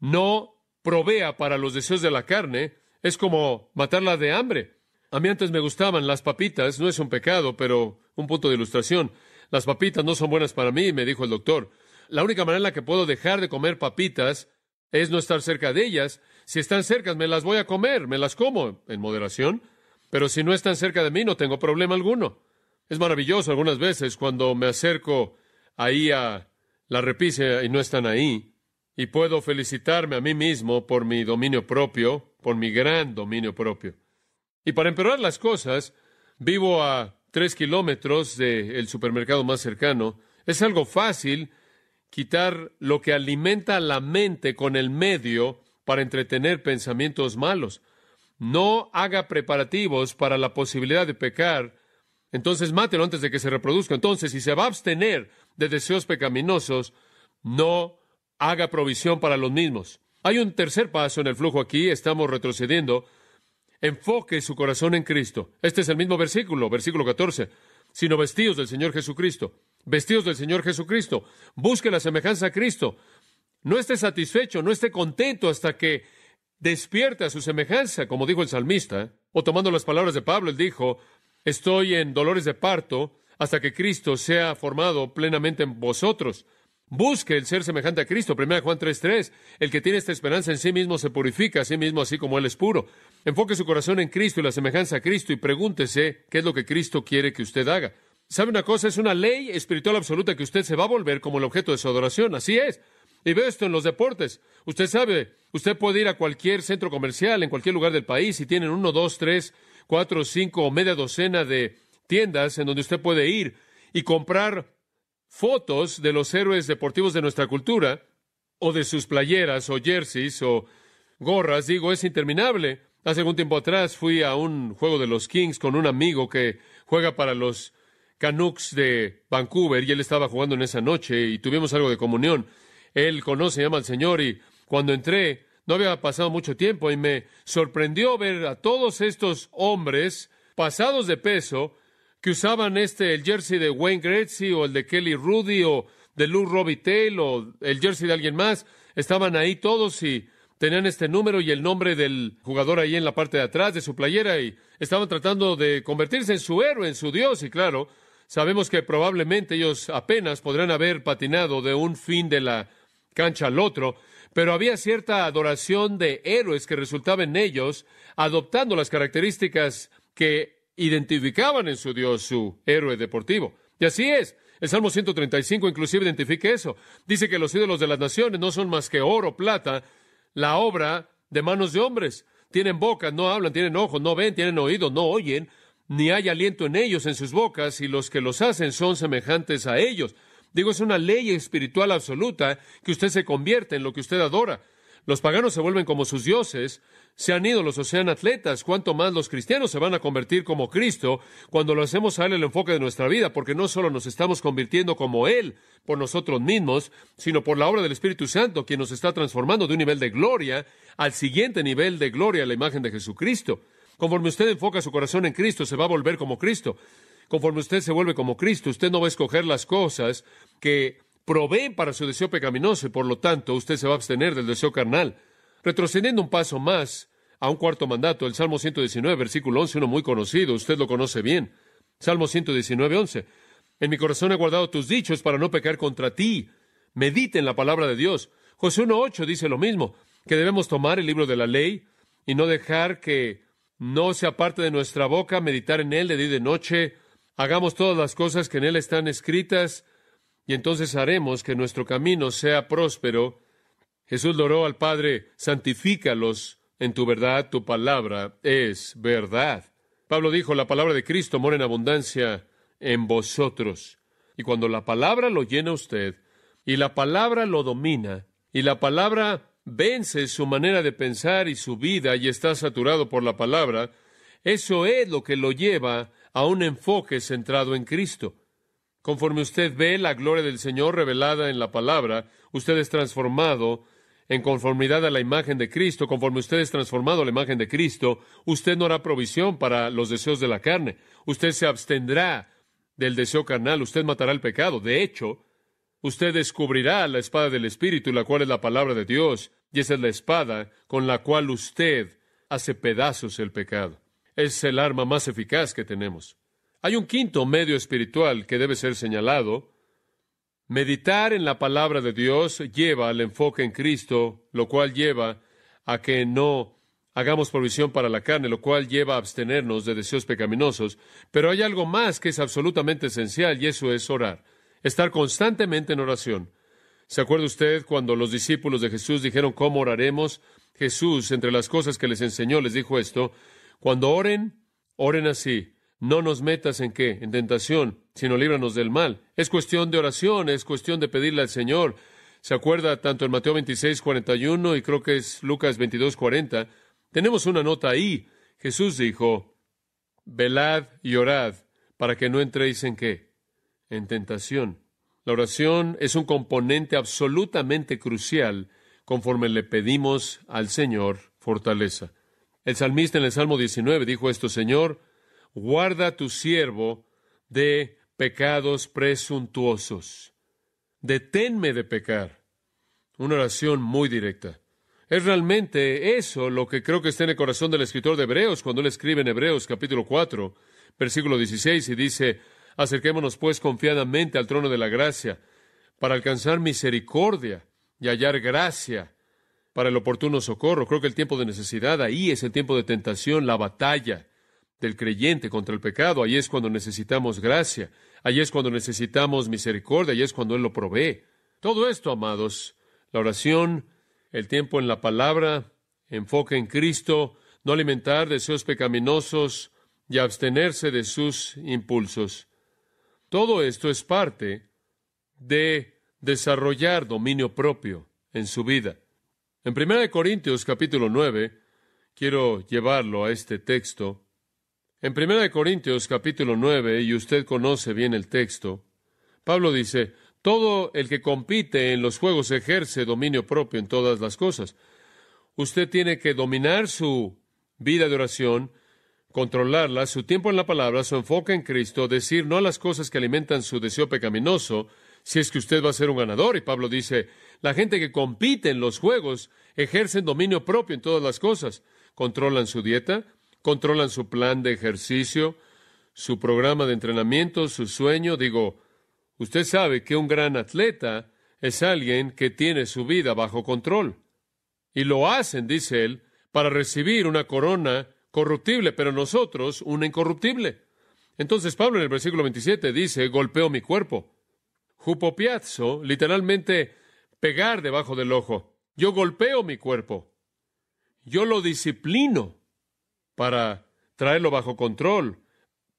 no provea para los deseos de la carne, es como matarla de hambre. A mí antes me gustaban las papitas, no es un pecado, pero un punto de ilustración. Las papitas no son buenas para mí, me dijo el doctor. La única manera en la que puedo dejar de comer papitas es no estar cerca de ellas. Si están cerca, me las voy a comer, me las como, en moderación. Pero si no están cerca de mí, no tengo problema alguno. Es maravilloso algunas veces cuando me acerco ahí a la repise y no están ahí. Y puedo felicitarme a mí mismo por mi dominio propio, por mi gran dominio propio. Y para empeorar las cosas, vivo a tres kilómetros del supermercado más cercano. Es algo fácil quitar lo que alimenta la mente con el medio para entretener pensamientos malos. No haga preparativos para la posibilidad de pecar. Entonces mátelo antes de que se reproduzca. Entonces, si se va a abstener de deseos pecaminosos, no haga provisión para los mismos. Hay un tercer paso en el flujo aquí, estamos retrocediendo. Enfoque su corazón en Cristo. Este es el mismo versículo, versículo 14. Sino vestidos del Señor Jesucristo. Vestidos del Señor Jesucristo. Busque la semejanza a Cristo. No esté satisfecho, no esté contento hasta que despierta su semejanza, como dijo el salmista. ¿eh? O tomando las palabras de Pablo, él dijo, estoy en dolores de parto, hasta que Cristo sea formado plenamente en vosotros. Busque el ser semejante a Cristo. 1 Juan 3:3. El que tiene esta esperanza en sí mismo se purifica a sí mismo así como Él es puro. Enfoque su corazón en Cristo y la semejanza a Cristo y pregúntese qué es lo que Cristo quiere que usted haga. ¿Sabe una cosa? Es una ley espiritual absoluta que usted se va a volver como el objeto de su adoración. Así es. Y veo esto en los deportes. Usted sabe, usted puede ir a cualquier centro comercial, en cualquier lugar del país, y tienen uno, dos, tres, cuatro, cinco o media docena de tiendas en donde usted puede ir y comprar fotos de los héroes deportivos de nuestra cultura, o de sus playeras, o jerseys, o gorras, digo, es interminable. Hace algún tiempo atrás fui a un juego de los Kings con un amigo que juega para los Canucks de Vancouver y él estaba jugando en esa noche y tuvimos algo de comunión. Él conoce, llama al Señor y cuando entré no había pasado mucho tiempo y me sorprendió ver a todos estos hombres pasados de peso que usaban este, el jersey de Wayne Gretzky o el de Kelly Rudy o de Lou Robitaille o el jersey de alguien más, estaban ahí todos y tenían este número y el nombre del jugador ahí en la parte de atrás de su playera y estaban tratando de convertirse en su héroe, en su dios y claro, sabemos que probablemente ellos apenas podrán haber patinado de un fin de la cancha al otro, pero había cierta adoración de héroes que resultaba en ellos, adoptando las características que identificaban en su Dios su héroe deportivo. Y así es. El Salmo 135 inclusive identifica eso. Dice que los ídolos de las naciones no son más que oro, plata, la obra de manos de hombres. Tienen boca, no hablan, tienen ojos, no ven, tienen oído, no oyen, ni hay aliento en ellos, en sus bocas, y los que los hacen son semejantes a ellos. Digo, es una ley espiritual absoluta que usted se convierte en lo que usted adora. Los paganos se vuelven como sus dioses, se han ido los sean atletas, ¿Cuánto más los cristianos se van a convertir como Cristo cuando lo hacemos a Él el enfoque de nuestra vida, porque no solo nos estamos convirtiendo como Él por nosotros mismos, sino por la obra del Espíritu Santo, quien nos está transformando de un nivel de gloria al siguiente nivel de gloria a la imagen de Jesucristo. Conforme usted enfoca su corazón en Cristo, se va a volver como Cristo. Conforme usted se vuelve como Cristo, usted no va a escoger las cosas que Proveen para su deseo pecaminoso y por lo tanto usted se va a abstener del deseo carnal. Retrocediendo un paso más a un cuarto mandato, el Salmo 119, versículo 11, uno muy conocido, usted lo conoce bien. Salmo 119, 11. En mi corazón he guardado tus dichos para no pecar contra ti. Medite en la palabra de Dios. José 1.8 dice lo mismo, que debemos tomar el libro de la ley y no dejar que no se aparte de nuestra boca, meditar en él de día y de noche. Hagamos todas las cosas que en él están escritas y entonces haremos que nuestro camino sea próspero. Jesús oró al Padre, santifícalos en tu verdad, tu palabra es verdad. Pablo dijo, la palabra de Cristo mora en abundancia en vosotros. Y cuando la palabra lo llena usted, y la palabra lo domina, y la palabra vence su manera de pensar y su vida, y está saturado por la palabra, eso es lo que lo lleva a un enfoque centrado en Cristo. Conforme usted ve la gloria del Señor revelada en la palabra, usted es transformado en conformidad a la imagen de Cristo. Conforme usted es transformado a la imagen de Cristo, usted no hará provisión para los deseos de la carne. Usted se abstendrá del deseo carnal, usted matará el pecado. De hecho, usted descubrirá la espada del Espíritu, la cual es la palabra de Dios, y esa es la espada con la cual usted hace pedazos el pecado. Es el arma más eficaz que tenemos. Hay un quinto medio espiritual que debe ser señalado. Meditar en la palabra de Dios lleva al enfoque en Cristo, lo cual lleva a que no hagamos provisión para la carne, lo cual lleva a abstenernos de deseos pecaminosos. Pero hay algo más que es absolutamente esencial y eso es orar, estar constantemente en oración. ¿Se acuerda usted cuando los discípulos de Jesús dijeron cómo oraremos? Jesús, entre las cosas que les enseñó, les dijo esto, cuando oren, oren así no nos metas en qué, en tentación, sino líbranos del mal. Es cuestión de oración, es cuestión de pedirle al Señor. Se acuerda tanto en Mateo 26, 41 y creo que es Lucas 22, 40. Tenemos una nota ahí. Jesús dijo, velad y orad para que no entréis en qué, en tentación. La oración es un componente absolutamente crucial conforme le pedimos al Señor fortaleza. El salmista en el Salmo 19 dijo esto, Señor, guarda tu siervo de pecados presuntuosos. Deténme de pecar. Una oración muy directa. Es realmente eso lo que creo que está en el corazón del escritor de Hebreos cuando él escribe en Hebreos capítulo 4, versículo 16 y dice, acerquémonos pues confiadamente al trono de la gracia para alcanzar misericordia y hallar gracia para el oportuno socorro. Creo que el tiempo de necesidad ahí es el tiempo de tentación, la batalla el creyente contra el pecado. Ahí es cuando necesitamos gracia, ahí es cuando necesitamos misericordia, ahí es cuando Él lo provee. Todo esto, amados, la oración, el tiempo en la palabra, enfoque en Cristo, no alimentar deseos pecaminosos y abstenerse de sus impulsos. Todo esto es parte de desarrollar dominio propio en su vida. En 1 Corintios capítulo 9, quiero llevarlo a este texto, en 1 Corintios capítulo 9, y usted conoce bien el texto, Pablo dice, todo el que compite en los juegos ejerce dominio propio en todas las cosas. Usted tiene que dominar su vida de oración, controlarla, su tiempo en la palabra, su enfoque en Cristo, decir no a las cosas que alimentan su deseo pecaminoso, si es que usted va a ser un ganador. Y Pablo dice, la gente que compite en los juegos ejerce dominio propio en todas las cosas. Controlan su dieta, Controlan su plan de ejercicio, su programa de entrenamiento, su sueño. Digo, usted sabe que un gran atleta es alguien que tiene su vida bajo control. Y lo hacen, dice él, para recibir una corona corruptible, pero nosotros una incorruptible. Entonces Pablo en el versículo 27 dice, golpeo mi cuerpo. Jupopiazzo, literalmente pegar debajo del ojo. Yo golpeo mi cuerpo. Yo lo disciplino para traerlo bajo control,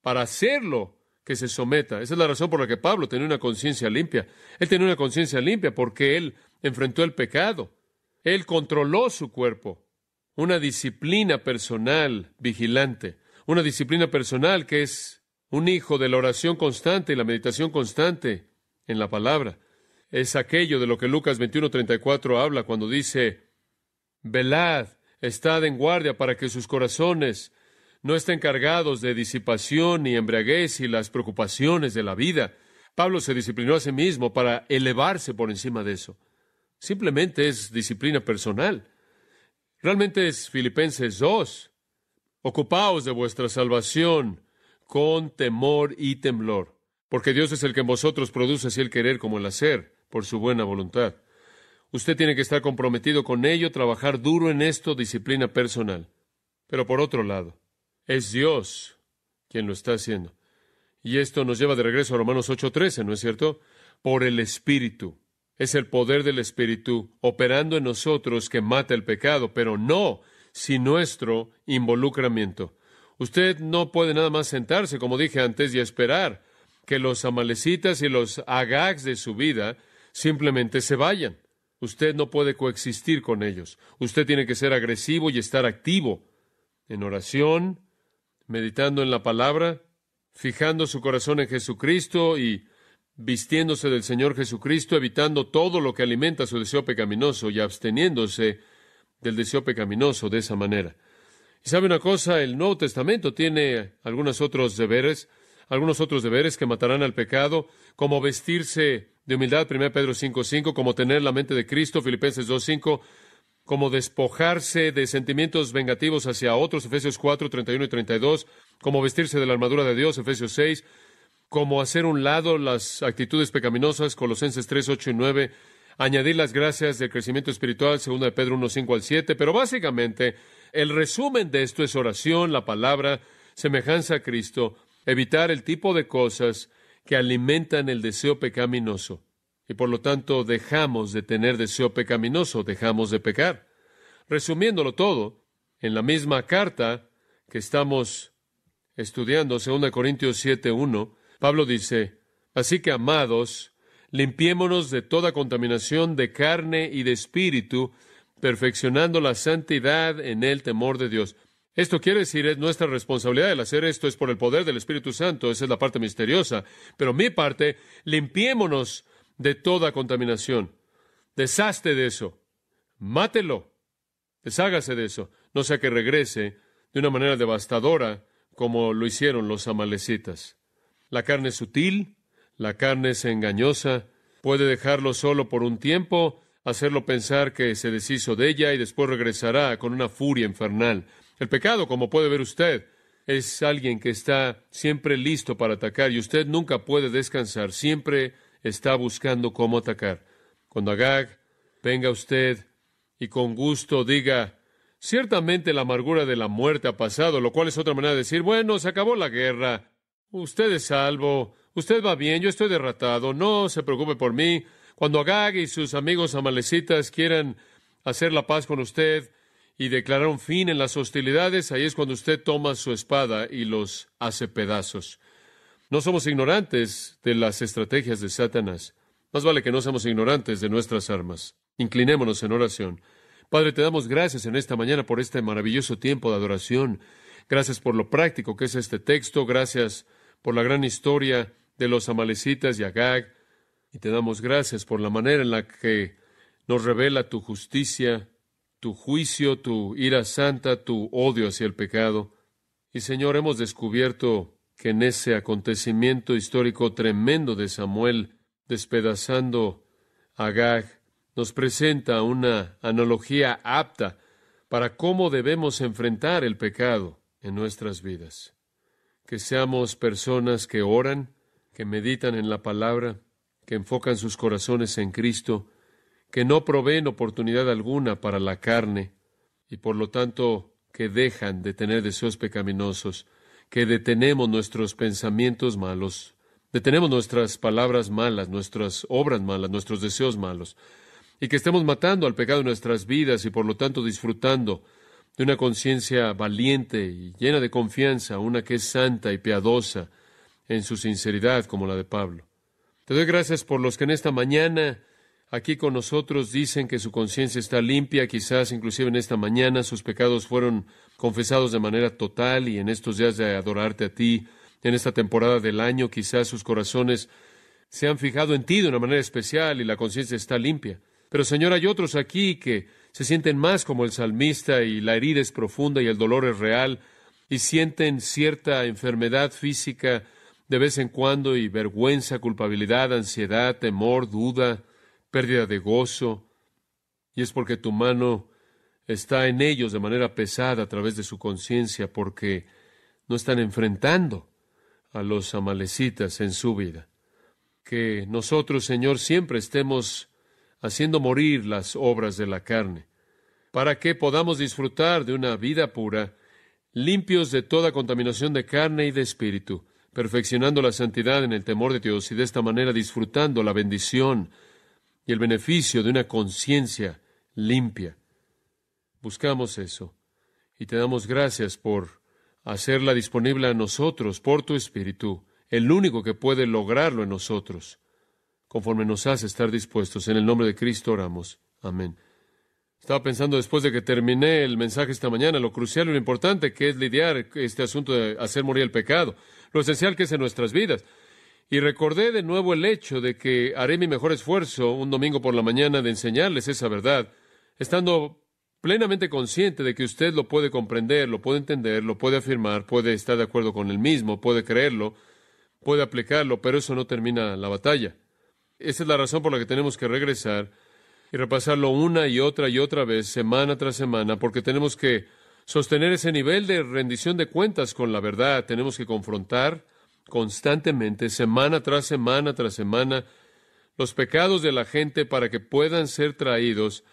para hacerlo que se someta. Esa es la razón por la que Pablo tenía una conciencia limpia. Él tenía una conciencia limpia porque él enfrentó el pecado. Él controló su cuerpo. Una disciplina personal vigilante. Una disciplina personal que es un hijo de la oración constante y la meditación constante en la palabra. Es aquello de lo que Lucas 21:34 habla cuando dice, velad Estad en guardia para que sus corazones no estén cargados de disipación y embriaguez y las preocupaciones de la vida. Pablo se disciplinó a sí mismo para elevarse por encima de eso. Simplemente es disciplina personal. Realmente es Filipenses 2. Ocupaos de vuestra salvación con temor y temblor, porque Dios es el que en vosotros produce así el querer como el hacer, por su buena voluntad. Usted tiene que estar comprometido con ello, trabajar duro en esto, disciplina personal. Pero por otro lado, es Dios quien lo está haciendo. Y esto nos lleva de regreso a Romanos 8:13, ¿no es cierto? Por el Espíritu. Es el poder del Espíritu operando en nosotros que mata el pecado, pero no sin nuestro involucramiento. Usted no puede nada más sentarse, como dije antes, y esperar que los amalecitas y los agags de su vida simplemente se vayan. Usted no puede coexistir con ellos. Usted tiene que ser agresivo y estar activo en oración, meditando en la palabra, fijando su corazón en Jesucristo y vistiéndose del Señor Jesucristo, evitando todo lo que alimenta su deseo pecaminoso y absteniéndose del deseo pecaminoso de esa manera. Y sabe una cosa, el Nuevo Testamento tiene algunos otros deberes, algunos otros deberes que matarán al pecado, como vestirse de humildad, 1 Pedro 5.5, como tener la mente de Cristo, Filipenses 2.5, como despojarse de sentimientos vengativos hacia otros, Efesios 4, 31 y 32, como vestirse de la armadura de Dios, Efesios 6, como hacer un lado las actitudes pecaminosas, Colosenses 3, 8 y 9, añadir las gracias del crecimiento espiritual, 2 Pedro 1, 5 al 7, pero básicamente el resumen de esto es oración, la palabra, semejanza a Cristo, evitar el tipo de cosas que alimentan el deseo pecaminoso. Y por lo tanto dejamos de tener deseo pecaminoso, dejamos de pecar. Resumiéndolo todo, en la misma carta que estamos estudiando, 2 Corintios 7.1, Pablo dice, Así que, amados, limpiémonos de toda contaminación de carne y de espíritu, perfeccionando la santidad en el temor de Dios. Esto quiere decir, es nuestra responsabilidad el hacer esto, es por el poder del Espíritu Santo, esa es la parte misteriosa. Pero mi parte, limpiémonos de toda contaminación. Deshazte de eso. Mátelo. Deshágase de eso. No sea que regrese de una manera devastadora como lo hicieron los amalecitas. La carne es sutil, la carne es engañosa, puede dejarlo solo por un tiempo, hacerlo pensar que se deshizo de ella y después regresará con una furia infernal. El pecado, como puede ver usted, es alguien que está siempre listo para atacar y usted nunca puede descansar, siempre está buscando cómo atacar. Cuando Agag venga usted y con gusto diga, ciertamente la amargura de la muerte ha pasado, lo cual es otra manera de decir, bueno, se acabó la guerra, usted es salvo, usted va bien, yo estoy derratado, no se preocupe por mí. Cuando Agag y sus amigos amalecitas quieran hacer la paz con usted, y declararon fin en las hostilidades, ahí es cuando usted toma su espada y los hace pedazos. No somos ignorantes de las estrategias de Satanás. Más vale que no seamos ignorantes de nuestras armas. Inclinémonos en oración. Padre, te damos gracias en esta mañana por este maravilloso tiempo de adoración. Gracias por lo práctico que es este texto. Gracias por la gran historia de los amalecitas y Agag. Y te damos gracias por la manera en la que nos revela tu justicia tu juicio, tu ira santa, tu odio hacia el pecado. Y Señor, hemos descubierto que en ese acontecimiento histórico tremendo de Samuel, despedazando a Agag, nos presenta una analogía apta para cómo debemos enfrentar el pecado en nuestras vidas. Que seamos personas que oran, que meditan en la palabra, que enfocan sus corazones en Cristo, que no proveen oportunidad alguna para la carne y por lo tanto que dejan de tener deseos pecaminosos, que detenemos nuestros pensamientos malos, detenemos nuestras palabras malas, nuestras obras malas, nuestros deseos malos, y que estemos matando al pecado en nuestras vidas y por lo tanto disfrutando de una conciencia valiente y llena de confianza, una que es santa y piadosa en su sinceridad como la de Pablo. Te doy gracias por los que en esta mañana aquí con nosotros dicen que su conciencia está limpia, quizás inclusive en esta mañana sus pecados fueron confesados de manera total y en estos días de adorarte a ti, en esta temporada del año, quizás sus corazones se han fijado en ti de una manera especial y la conciencia está limpia. Pero Señor, hay otros aquí que se sienten más como el salmista y la herida es profunda y el dolor es real y sienten cierta enfermedad física de vez en cuando y vergüenza, culpabilidad, ansiedad, temor, duda, pérdida de gozo, y es porque tu mano está en ellos de manera pesada a través de su conciencia, porque no están enfrentando a los amalecitas en su vida. Que nosotros, Señor, siempre estemos haciendo morir las obras de la carne, para que podamos disfrutar de una vida pura, limpios de toda contaminación de carne y de espíritu, perfeccionando la santidad en el temor de Dios y de esta manera disfrutando la bendición y el beneficio de una conciencia limpia. Buscamos eso y te damos gracias por hacerla disponible a nosotros por tu Espíritu, el único que puede lograrlo en nosotros, conforme nos hace estar dispuestos. En el nombre de Cristo oramos. Amén. Estaba pensando después de que terminé el mensaje esta mañana, lo crucial y lo importante que es lidiar este asunto de hacer morir el pecado, lo esencial que es en nuestras vidas. Y recordé de nuevo el hecho de que haré mi mejor esfuerzo un domingo por la mañana de enseñarles esa verdad, estando plenamente consciente de que usted lo puede comprender, lo puede entender, lo puede afirmar, puede estar de acuerdo con él mismo, puede creerlo, puede aplicarlo, pero eso no termina la batalla. Esa es la razón por la que tenemos que regresar y repasarlo una y otra y otra vez, semana tras semana, porque tenemos que sostener ese nivel de rendición de cuentas con la verdad, tenemos que confrontar, constantemente, semana tras semana tras semana, los pecados de la gente para que puedan ser traídos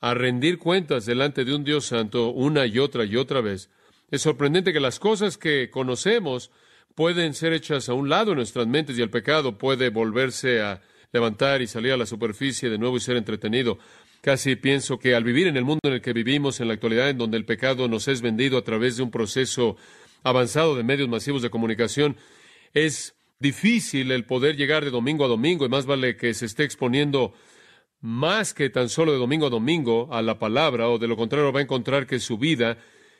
a rendir cuentas delante de un Dios santo una y otra y otra vez. Es sorprendente que las cosas que conocemos pueden ser hechas a un lado en nuestras mentes y el pecado puede volverse a levantar y salir a la superficie de nuevo y ser entretenido. Casi pienso que al vivir en el mundo en el que vivimos en la actualidad, en donde el pecado nos es vendido a través de un proceso avanzado de medios masivos de comunicación, es difícil el poder llegar de domingo a domingo y más vale que se esté exponiendo más que tan solo de domingo a domingo a la palabra o de lo contrario va a encontrar que su vida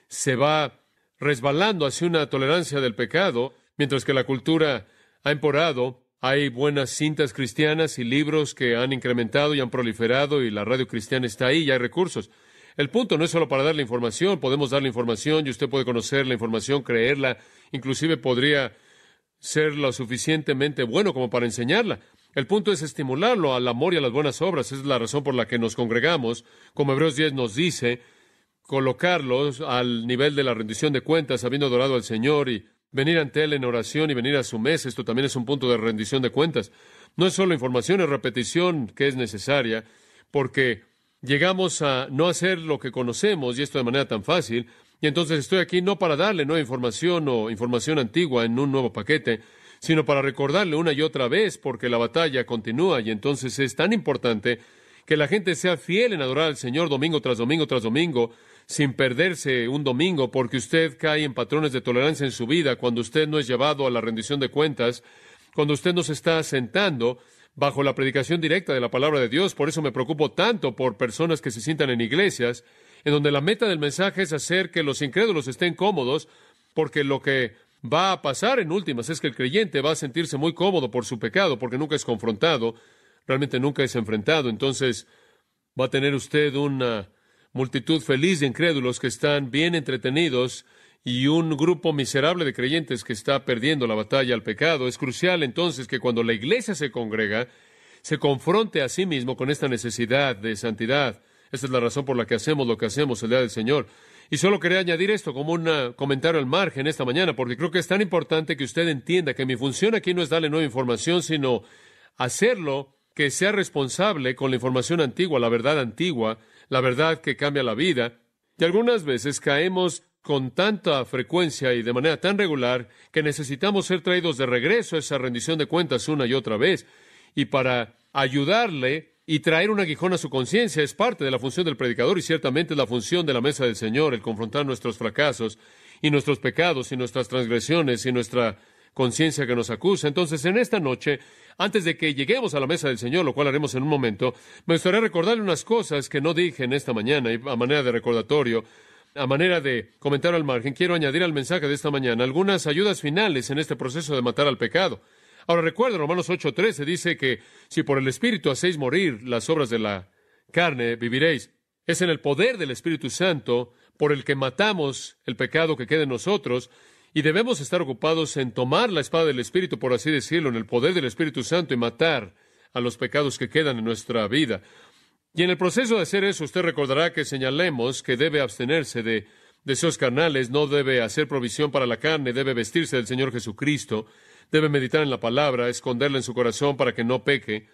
se va resbalando hacia una tolerancia del pecado, mientras que la cultura ha emporado, hay buenas cintas cristianas y libros que han incrementado y han proliferado y la radio cristiana está ahí y hay recursos. El punto no es solo para dar la información, podemos dar la información y usted puede conocer la información, creerla, inclusive podría ser lo suficientemente bueno como para enseñarla. El punto es estimularlo al amor y a las buenas obras. Es la razón por la que nos congregamos, como Hebreos 10 nos dice, colocarlos al nivel de la rendición de cuentas, habiendo adorado al Señor y venir ante Él en oración y venir a su mesa. Esto también es un punto de rendición de cuentas. No es solo información, es repetición que es necesaria, porque llegamos a no hacer lo que conocemos, y esto de manera tan fácil, y entonces estoy aquí no para darle nueva información o información antigua en un nuevo paquete, sino para recordarle una y otra vez porque la batalla continúa y entonces es tan importante que la gente sea fiel en adorar al Señor domingo tras domingo tras domingo, sin perderse un domingo, porque usted cae en patrones de tolerancia en su vida cuando usted no es llevado a la rendición de cuentas, cuando usted no se está sentando bajo la predicación directa de la palabra de Dios. Por eso me preocupo tanto por personas que se sientan en iglesias en donde la meta del mensaje es hacer que los incrédulos estén cómodos, porque lo que va a pasar en últimas es que el creyente va a sentirse muy cómodo por su pecado, porque nunca es confrontado, realmente nunca es enfrentado. Entonces va a tener usted una multitud feliz de incrédulos que están bien entretenidos y un grupo miserable de creyentes que está perdiendo la batalla al pecado. Es crucial entonces que cuando la iglesia se congrega, se confronte a sí mismo con esta necesidad de santidad esa es la razón por la que hacemos lo que hacemos el día del Señor. Y solo quería añadir esto como un ah, comentario al margen esta mañana, porque creo que es tan importante que usted entienda que mi función aquí no es darle nueva información, sino hacerlo que sea responsable con la información antigua, la verdad antigua, la verdad que cambia la vida. Y algunas veces caemos con tanta frecuencia y de manera tan regular que necesitamos ser traídos de regreso a esa rendición de cuentas una y otra vez. Y para ayudarle y traer un aguijón a su conciencia es parte de la función del predicador y ciertamente es la función de la mesa del Señor, el confrontar nuestros fracasos y nuestros pecados y nuestras transgresiones y nuestra conciencia que nos acusa. Entonces, en esta noche, antes de que lleguemos a la mesa del Señor, lo cual haremos en un momento, me gustaría recordarle unas cosas que no dije en esta mañana, y a manera de recordatorio, a manera de comentar al margen, quiero añadir al mensaje de esta mañana algunas ayudas finales en este proceso de matar al pecado. Ahora recuerden, Romanos 8:13 dice que si por el Espíritu hacéis morir las obras de la carne, viviréis. Es en el poder del Espíritu Santo por el que matamos el pecado que queda en nosotros y debemos estar ocupados en tomar la espada del Espíritu, por así decirlo, en el poder del Espíritu Santo y matar a los pecados que quedan en nuestra vida. Y en el proceso de hacer eso, usted recordará que señalemos que debe abstenerse de deseos carnales, no debe hacer provisión para la carne, debe vestirse del Señor Jesucristo, Debe meditar en la palabra, esconderla en su corazón para que no peque.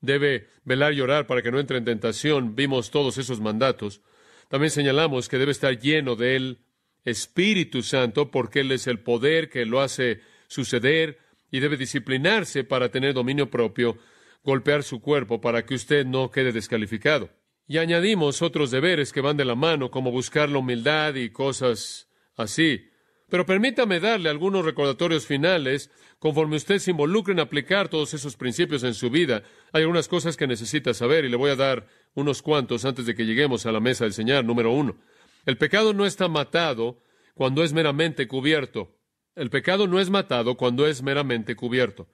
Debe velar y orar para que no entre en tentación. Vimos todos esos mandatos. También señalamos que debe estar lleno del Espíritu Santo porque Él es el poder que lo hace suceder y debe disciplinarse para tener dominio propio, golpear su cuerpo para que usted no quede descalificado. Y añadimos otros deberes que van de la mano, como buscar la humildad y cosas así. Pero permítame darle algunos recordatorios finales conforme usted se involucre en aplicar todos esos principios en su vida. Hay algunas cosas que necesita saber y le voy a dar unos cuantos antes de que lleguemos a la mesa del Señor. Número uno, el pecado no está matado cuando es meramente cubierto. El pecado no es matado cuando es meramente cubierto.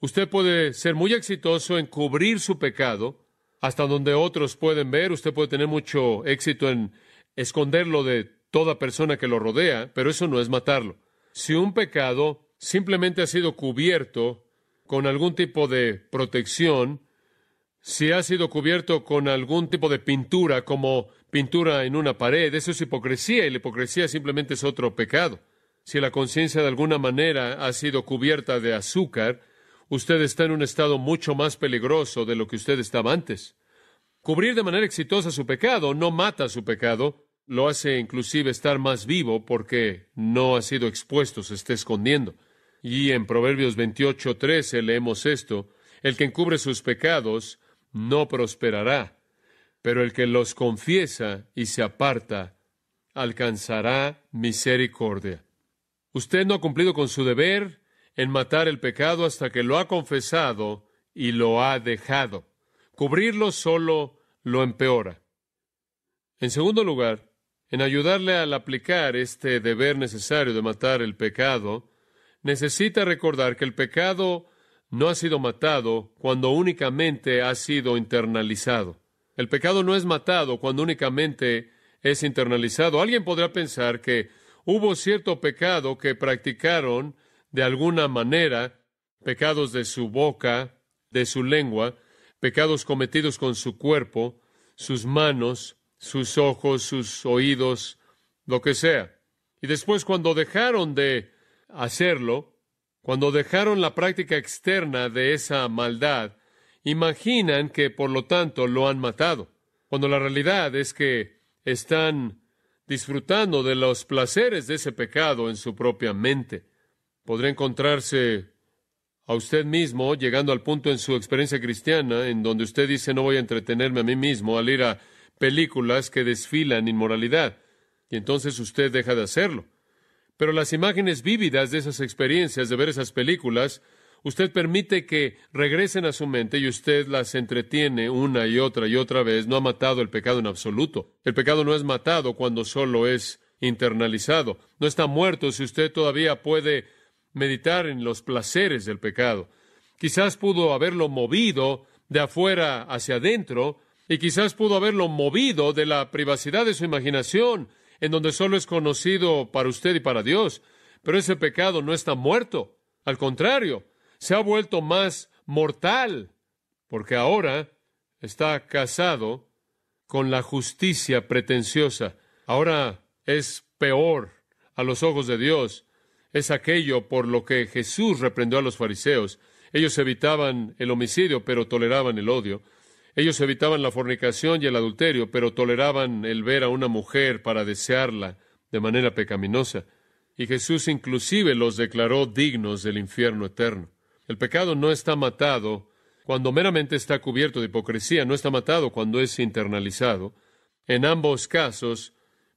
Usted puede ser muy exitoso en cubrir su pecado hasta donde otros pueden ver. Usted puede tener mucho éxito en esconderlo de toda persona que lo rodea, pero eso no es matarlo. Si un pecado simplemente ha sido cubierto con algún tipo de protección, si ha sido cubierto con algún tipo de pintura, como pintura en una pared, eso es hipocresía y la hipocresía simplemente es otro pecado. Si la conciencia de alguna manera ha sido cubierta de azúcar, usted está en un estado mucho más peligroso de lo que usted estaba antes. Cubrir de manera exitosa su pecado no mata su pecado, lo hace inclusive estar más vivo porque no ha sido expuesto, se está escondiendo. Y en Proverbios 28:13 leemos esto, el que encubre sus pecados no prosperará, pero el que los confiesa y se aparta alcanzará misericordia. Usted no ha cumplido con su deber en matar el pecado hasta que lo ha confesado y lo ha dejado. Cubrirlo solo lo empeora. En segundo lugar, en ayudarle al aplicar este deber necesario de matar el pecado, necesita recordar que el pecado no ha sido matado cuando únicamente ha sido internalizado. El pecado no es matado cuando únicamente es internalizado. Alguien podrá pensar que hubo cierto pecado que practicaron de alguna manera, pecados de su boca, de su lengua, pecados cometidos con su cuerpo, sus manos, sus ojos, sus oídos, lo que sea. Y después cuando dejaron de hacerlo, cuando dejaron la práctica externa de esa maldad, imaginan que por lo tanto lo han matado, cuando la realidad es que están disfrutando de los placeres de ese pecado en su propia mente. Podrá encontrarse a usted mismo llegando al punto en su experiencia cristiana en donde usted dice no voy a entretenerme a mí mismo al ir a películas que desfilan inmoralidad, y entonces usted deja de hacerlo. Pero las imágenes vívidas de esas experiencias, de ver esas películas, usted permite que regresen a su mente y usted las entretiene una y otra y otra vez. No ha matado el pecado en absoluto. El pecado no es matado cuando solo es internalizado. No está muerto si usted todavía puede meditar en los placeres del pecado. Quizás pudo haberlo movido de afuera hacia adentro, y quizás pudo haberlo movido de la privacidad de su imaginación, en donde solo es conocido para usted y para Dios. Pero ese pecado no está muerto. Al contrario, se ha vuelto más mortal, porque ahora está casado con la justicia pretenciosa. Ahora es peor a los ojos de Dios. Es aquello por lo que Jesús reprendió a los fariseos. Ellos evitaban el homicidio, pero toleraban el odio. Ellos evitaban la fornicación y el adulterio, pero toleraban el ver a una mujer para desearla de manera pecaminosa. Y Jesús inclusive los declaró dignos del infierno eterno. El pecado no está matado cuando meramente está cubierto de hipocresía, no está matado cuando es internalizado. En ambos casos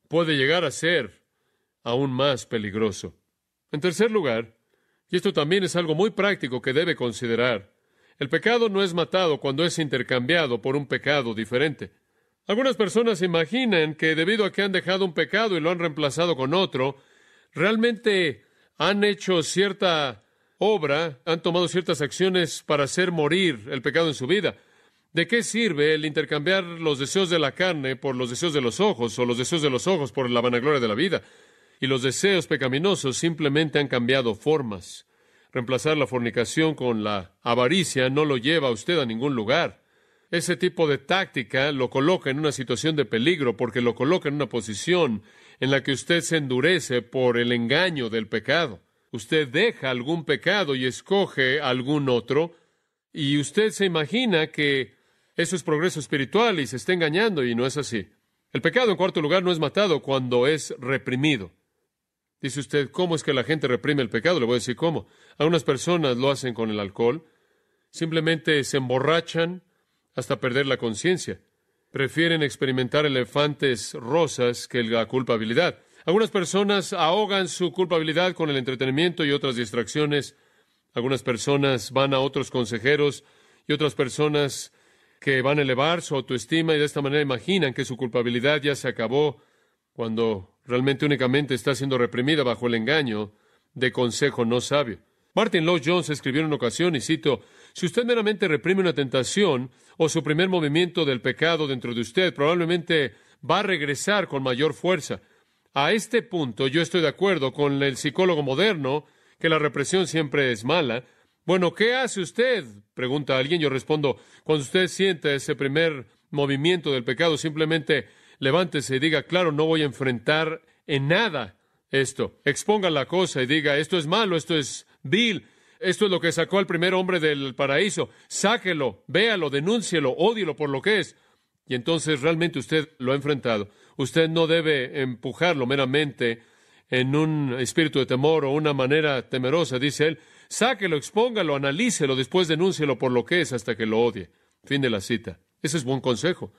puede llegar a ser aún más peligroso. En tercer lugar, y esto también es algo muy práctico que debe considerar, el pecado no es matado cuando es intercambiado por un pecado diferente. Algunas personas imaginan que debido a que han dejado un pecado y lo han reemplazado con otro, realmente han hecho cierta obra, han tomado ciertas acciones para hacer morir el pecado en su vida. ¿De qué sirve el intercambiar los deseos de la carne por los deseos de los ojos o los deseos de los ojos por la vanagloria de la vida? Y los deseos pecaminosos simplemente han cambiado formas. Reemplazar la fornicación con la avaricia no lo lleva a usted a ningún lugar. Ese tipo de táctica lo coloca en una situación de peligro porque lo coloca en una posición en la que usted se endurece por el engaño del pecado. Usted deja algún pecado y escoge algún otro y usted se imagina que eso es progreso espiritual y se está engañando y no es así. El pecado en cuarto lugar no es matado cuando es reprimido. Dice usted, ¿cómo es que la gente reprime el pecado? Le voy a decir cómo. Algunas personas lo hacen con el alcohol, simplemente se emborrachan hasta perder la conciencia. Prefieren experimentar elefantes rosas que la culpabilidad. Algunas personas ahogan su culpabilidad con el entretenimiento y otras distracciones. Algunas personas van a otros consejeros y otras personas que van a elevar su autoestima y de esta manera imaginan que su culpabilidad ya se acabó cuando realmente únicamente está siendo reprimida bajo el engaño de consejo no sabio. Martin Lloyd Jones escribió en una ocasión, y cito, si usted meramente reprime una tentación o su primer movimiento del pecado dentro de usted, probablemente va a regresar con mayor fuerza. A este punto yo estoy de acuerdo con el psicólogo moderno que la represión siempre es mala. Bueno, ¿qué hace usted? pregunta alguien. Yo respondo, cuando usted siente ese primer movimiento del pecado, simplemente levántese y diga, claro, no voy a enfrentar en nada esto. Exponga la cosa y diga, esto es malo, esto es vil, esto es lo que sacó al primer hombre del paraíso. Sáquelo, véalo, denúncielo, ódielo por lo que es. Y entonces realmente usted lo ha enfrentado. Usted no debe empujarlo meramente en un espíritu de temor o una manera temerosa, dice él. Sáquelo, expóngalo, analícelo, después denúncielo por lo que es hasta que lo odie. Fin de la cita. Ese es buen consejo.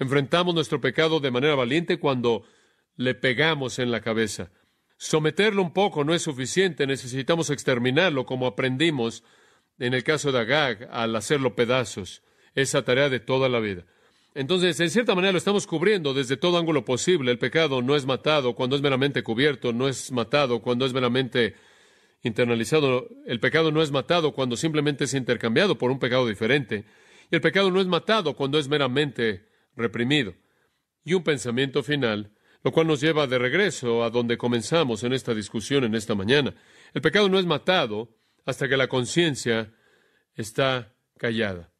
Enfrentamos nuestro pecado de manera valiente cuando le pegamos en la cabeza. Someterlo un poco no es suficiente, necesitamos exterminarlo, como aprendimos en el caso de Agag al hacerlo pedazos. Esa tarea de toda la vida. Entonces, en cierta manera lo estamos cubriendo desde todo ángulo posible. El pecado no es matado cuando es meramente cubierto, no es matado cuando es meramente internalizado. El pecado no es matado cuando simplemente es intercambiado por un pecado diferente. Y el pecado no es matado cuando es meramente reprimido. Y un pensamiento final, lo cual nos lleva de regreso a donde comenzamos en esta discusión en esta mañana. El pecado no es matado hasta que la conciencia está callada.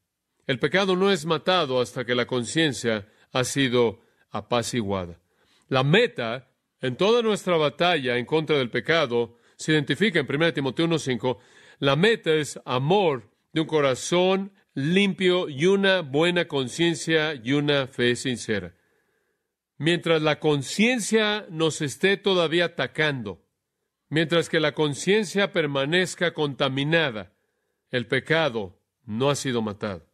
El pecado no es matado hasta que la conciencia ha sido apaciguada. La meta en toda nuestra batalla en contra del pecado se identifica en 1 Timoteo 1.5. La meta es amor de un corazón limpio y una buena conciencia y una fe sincera. Mientras la conciencia nos esté todavía atacando, mientras que la conciencia permanezca contaminada, el pecado no ha sido matado.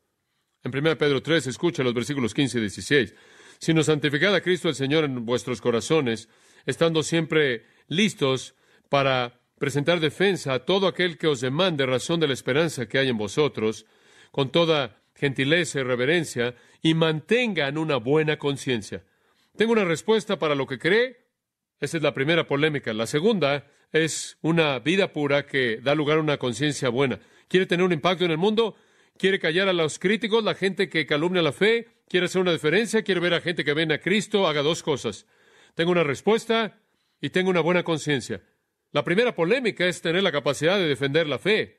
En 1 Pedro 3, escucha los versículos 15 y 16. Si nos santificad a Cristo el Señor en vuestros corazones, estando siempre listos para presentar defensa a todo aquel que os demande razón de la esperanza que hay en vosotros, con toda gentileza y reverencia y mantengan una buena conciencia. Tengo una respuesta para lo que cree. Esa es la primera polémica. La segunda es una vida pura que da lugar a una conciencia buena. ¿Quiere tener un impacto en el mundo? ¿Quiere callar a los críticos, la gente que calumnia la fe? ¿Quiere hacer una diferencia? ¿Quiere ver a gente que ven a Cristo? Haga dos cosas. Tengo una respuesta y tengo una buena conciencia. La primera polémica es tener la capacidad de defender la fe.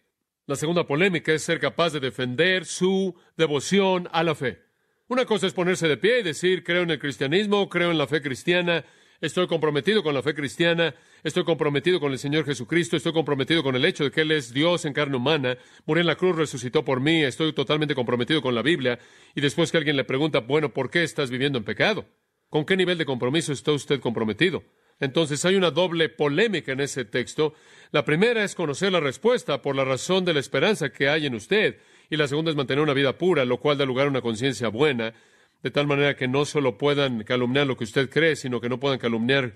La segunda polémica es ser capaz de defender su devoción a la fe. Una cosa es ponerse de pie y decir, creo en el cristianismo, creo en la fe cristiana, estoy comprometido con la fe cristiana, estoy comprometido con el Señor Jesucristo, estoy comprometido con el hecho de que Él es Dios en carne humana, murió en la cruz, resucitó por mí, estoy totalmente comprometido con la Biblia, y después que alguien le pregunta, bueno, ¿por qué estás viviendo en pecado? ¿Con qué nivel de compromiso está usted comprometido? Entonces hay una doble polémica en ese texto. La primera es conocer la respuesta por la razón de la esperanza que hay en usted, y la segunda es mantener una vida pura, lo cual da lugar a una conciencia buena, de tal manera que no solo puedan calumniar lo que usted cree, sino que no puedan calumniar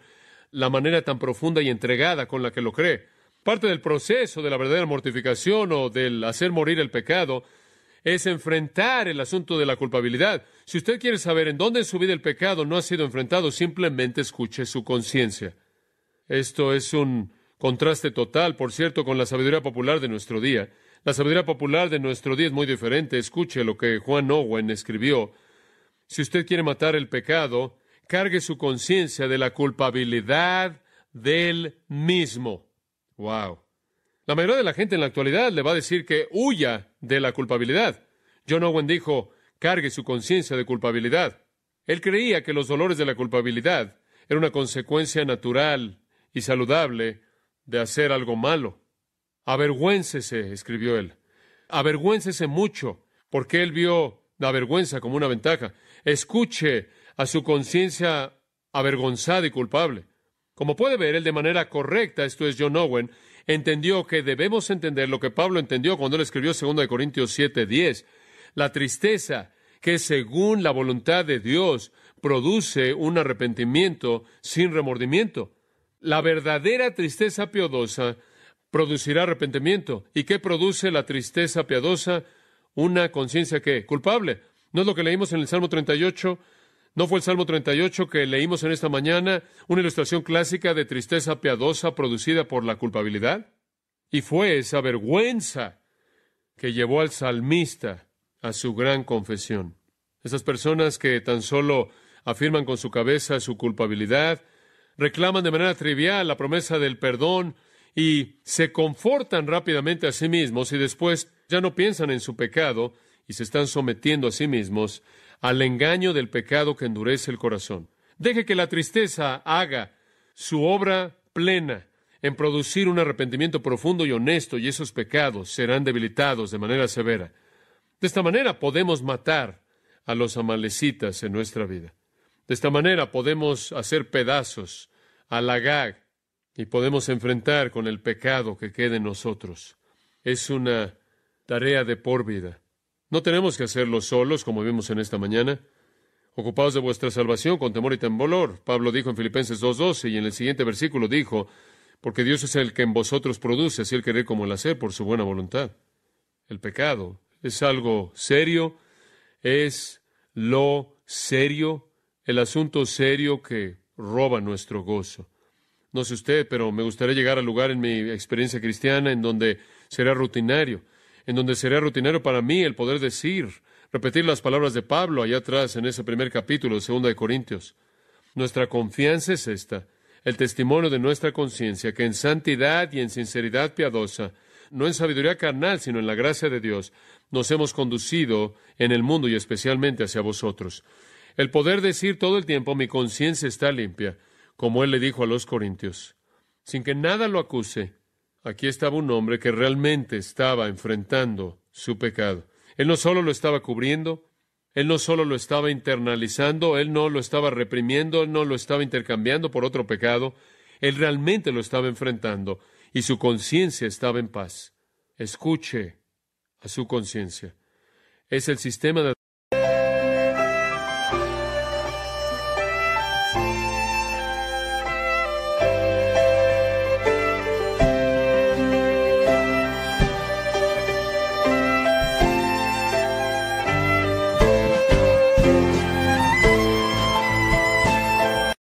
la manera tan profunda y entregada con la que lo cree. Parte del proceso de la verdadera mortificación o del hacer morir el pecado es enfrentar el asunto de la culpabilidad. Si usted quiere saber en dónde en su vida el pecado no ha sido enfrentado, simplemente escuche su conciencia. Esto es un contraste total, por cierto, con la sabiduría popular de nuestro día. La sabiduría popular de nuestro día es muy diferente. Escuche lo que Juan Owen escribió. Si usted quiere matar el pecado, cargue su conciencia de la culpabilidad del mismo. Wow. La mayoría de la gente en la actualidad le va a decir que huya de la culpabilidad. John Owen dijo, cargue su conciencia de culpabilidad. Él creía que los dolores de la culpabilidad ...eran una consecuencia natural y saludable de hacer algo malo. Avergüéncese, escribió él. Avergüéncese mucho, porque él vio la vergüenza como una ventaja. Escuche a su conciencia avergonzada y culpable. Como puede ver, él de manera correcta, esto es John Owen, entendió que debemos entender lo que Pablo entendió cuando él escribió 2 Corintios 7, 10. La tristeza que según la voluntad de Dios produce un arrepentimiento sin remordimiento. La verdadera tristeza piadosa producirá arrepentimiento. ¿Y qué produce la tristeza piadosa? Una conciencia que culpable. ¿No es lo que leímos en el Salmo 38? ¿No fue el Salmo 38 que leímos en esta mañana una ilustración clásica de tristeza piadosa producida por la culpabilidad? Y fue esa vergüenza que llevó al salmista a su gran confesión. Esas personas que tan solo afirman con su cabeza su culpabilidad, reclaman de manera trivial la promesa del perdón y se confortan rápidamente a sí mismos y después ya no piensan en su pecado, y se están sometiendo a sí mismos al engaño del pecado que endurece el corazón. Deje que la tristeza haga su obra plena en producir un arrepentimiento profundo y honesto y esos pecados serán debilitados de manera severa. De esta manera podemos matar a los amalecitas en nuestra vida. De esta manera podemos hacer pedazos a la y podemos enfrentar con el pecado que quede en nosotros. Es una tarea de por vida. No tenemos que hacerlo solos, como vimos en esta mañana. Ocupados de vuestra salvación con temor y temblor. Pablo dijo en Filipenses 2.12 y en el siguiente versículo dijo, porque Dios es el que en vosotros produce así el querer como el hacer por su buena voluntad. El pecado es algo serio, es lo serio, el asunto serio que roba nuestro gozo. No sé usted, pero me gustaría llegar al lugar en mi experiencia cristiana en donde será rutinario en donde sería rutinario para mí el poder decir, repetir las palabras de Pablo allá atrás en ese primer capítulo, segundo de Corintios. Nuestra confianza es esta, el testimonio de nuestra conciencia, que en santidad y en sinceridad piadosa, no en sabiduría carnal, sino en la gracia de Dios, nos hemos conducido en el mundo y especialmente hacia vosotros. El poder decir todo el tiempo, mi conciencia está limpia, como él le dijo a los corintios, sin que nada lo acuse, aquí estaba un hombre que realmente estaba enfrentando su pecado. Él no solo lo estaba cubriendo, él no solo lo estaba internalizando, él no lo estaba reprimiendo, él no lo estaba intercambiando por otro pecado, él realmente lo estaba enfrentando y su conciencia estaba en paz. Escuche a su conciencia. Es el sistema de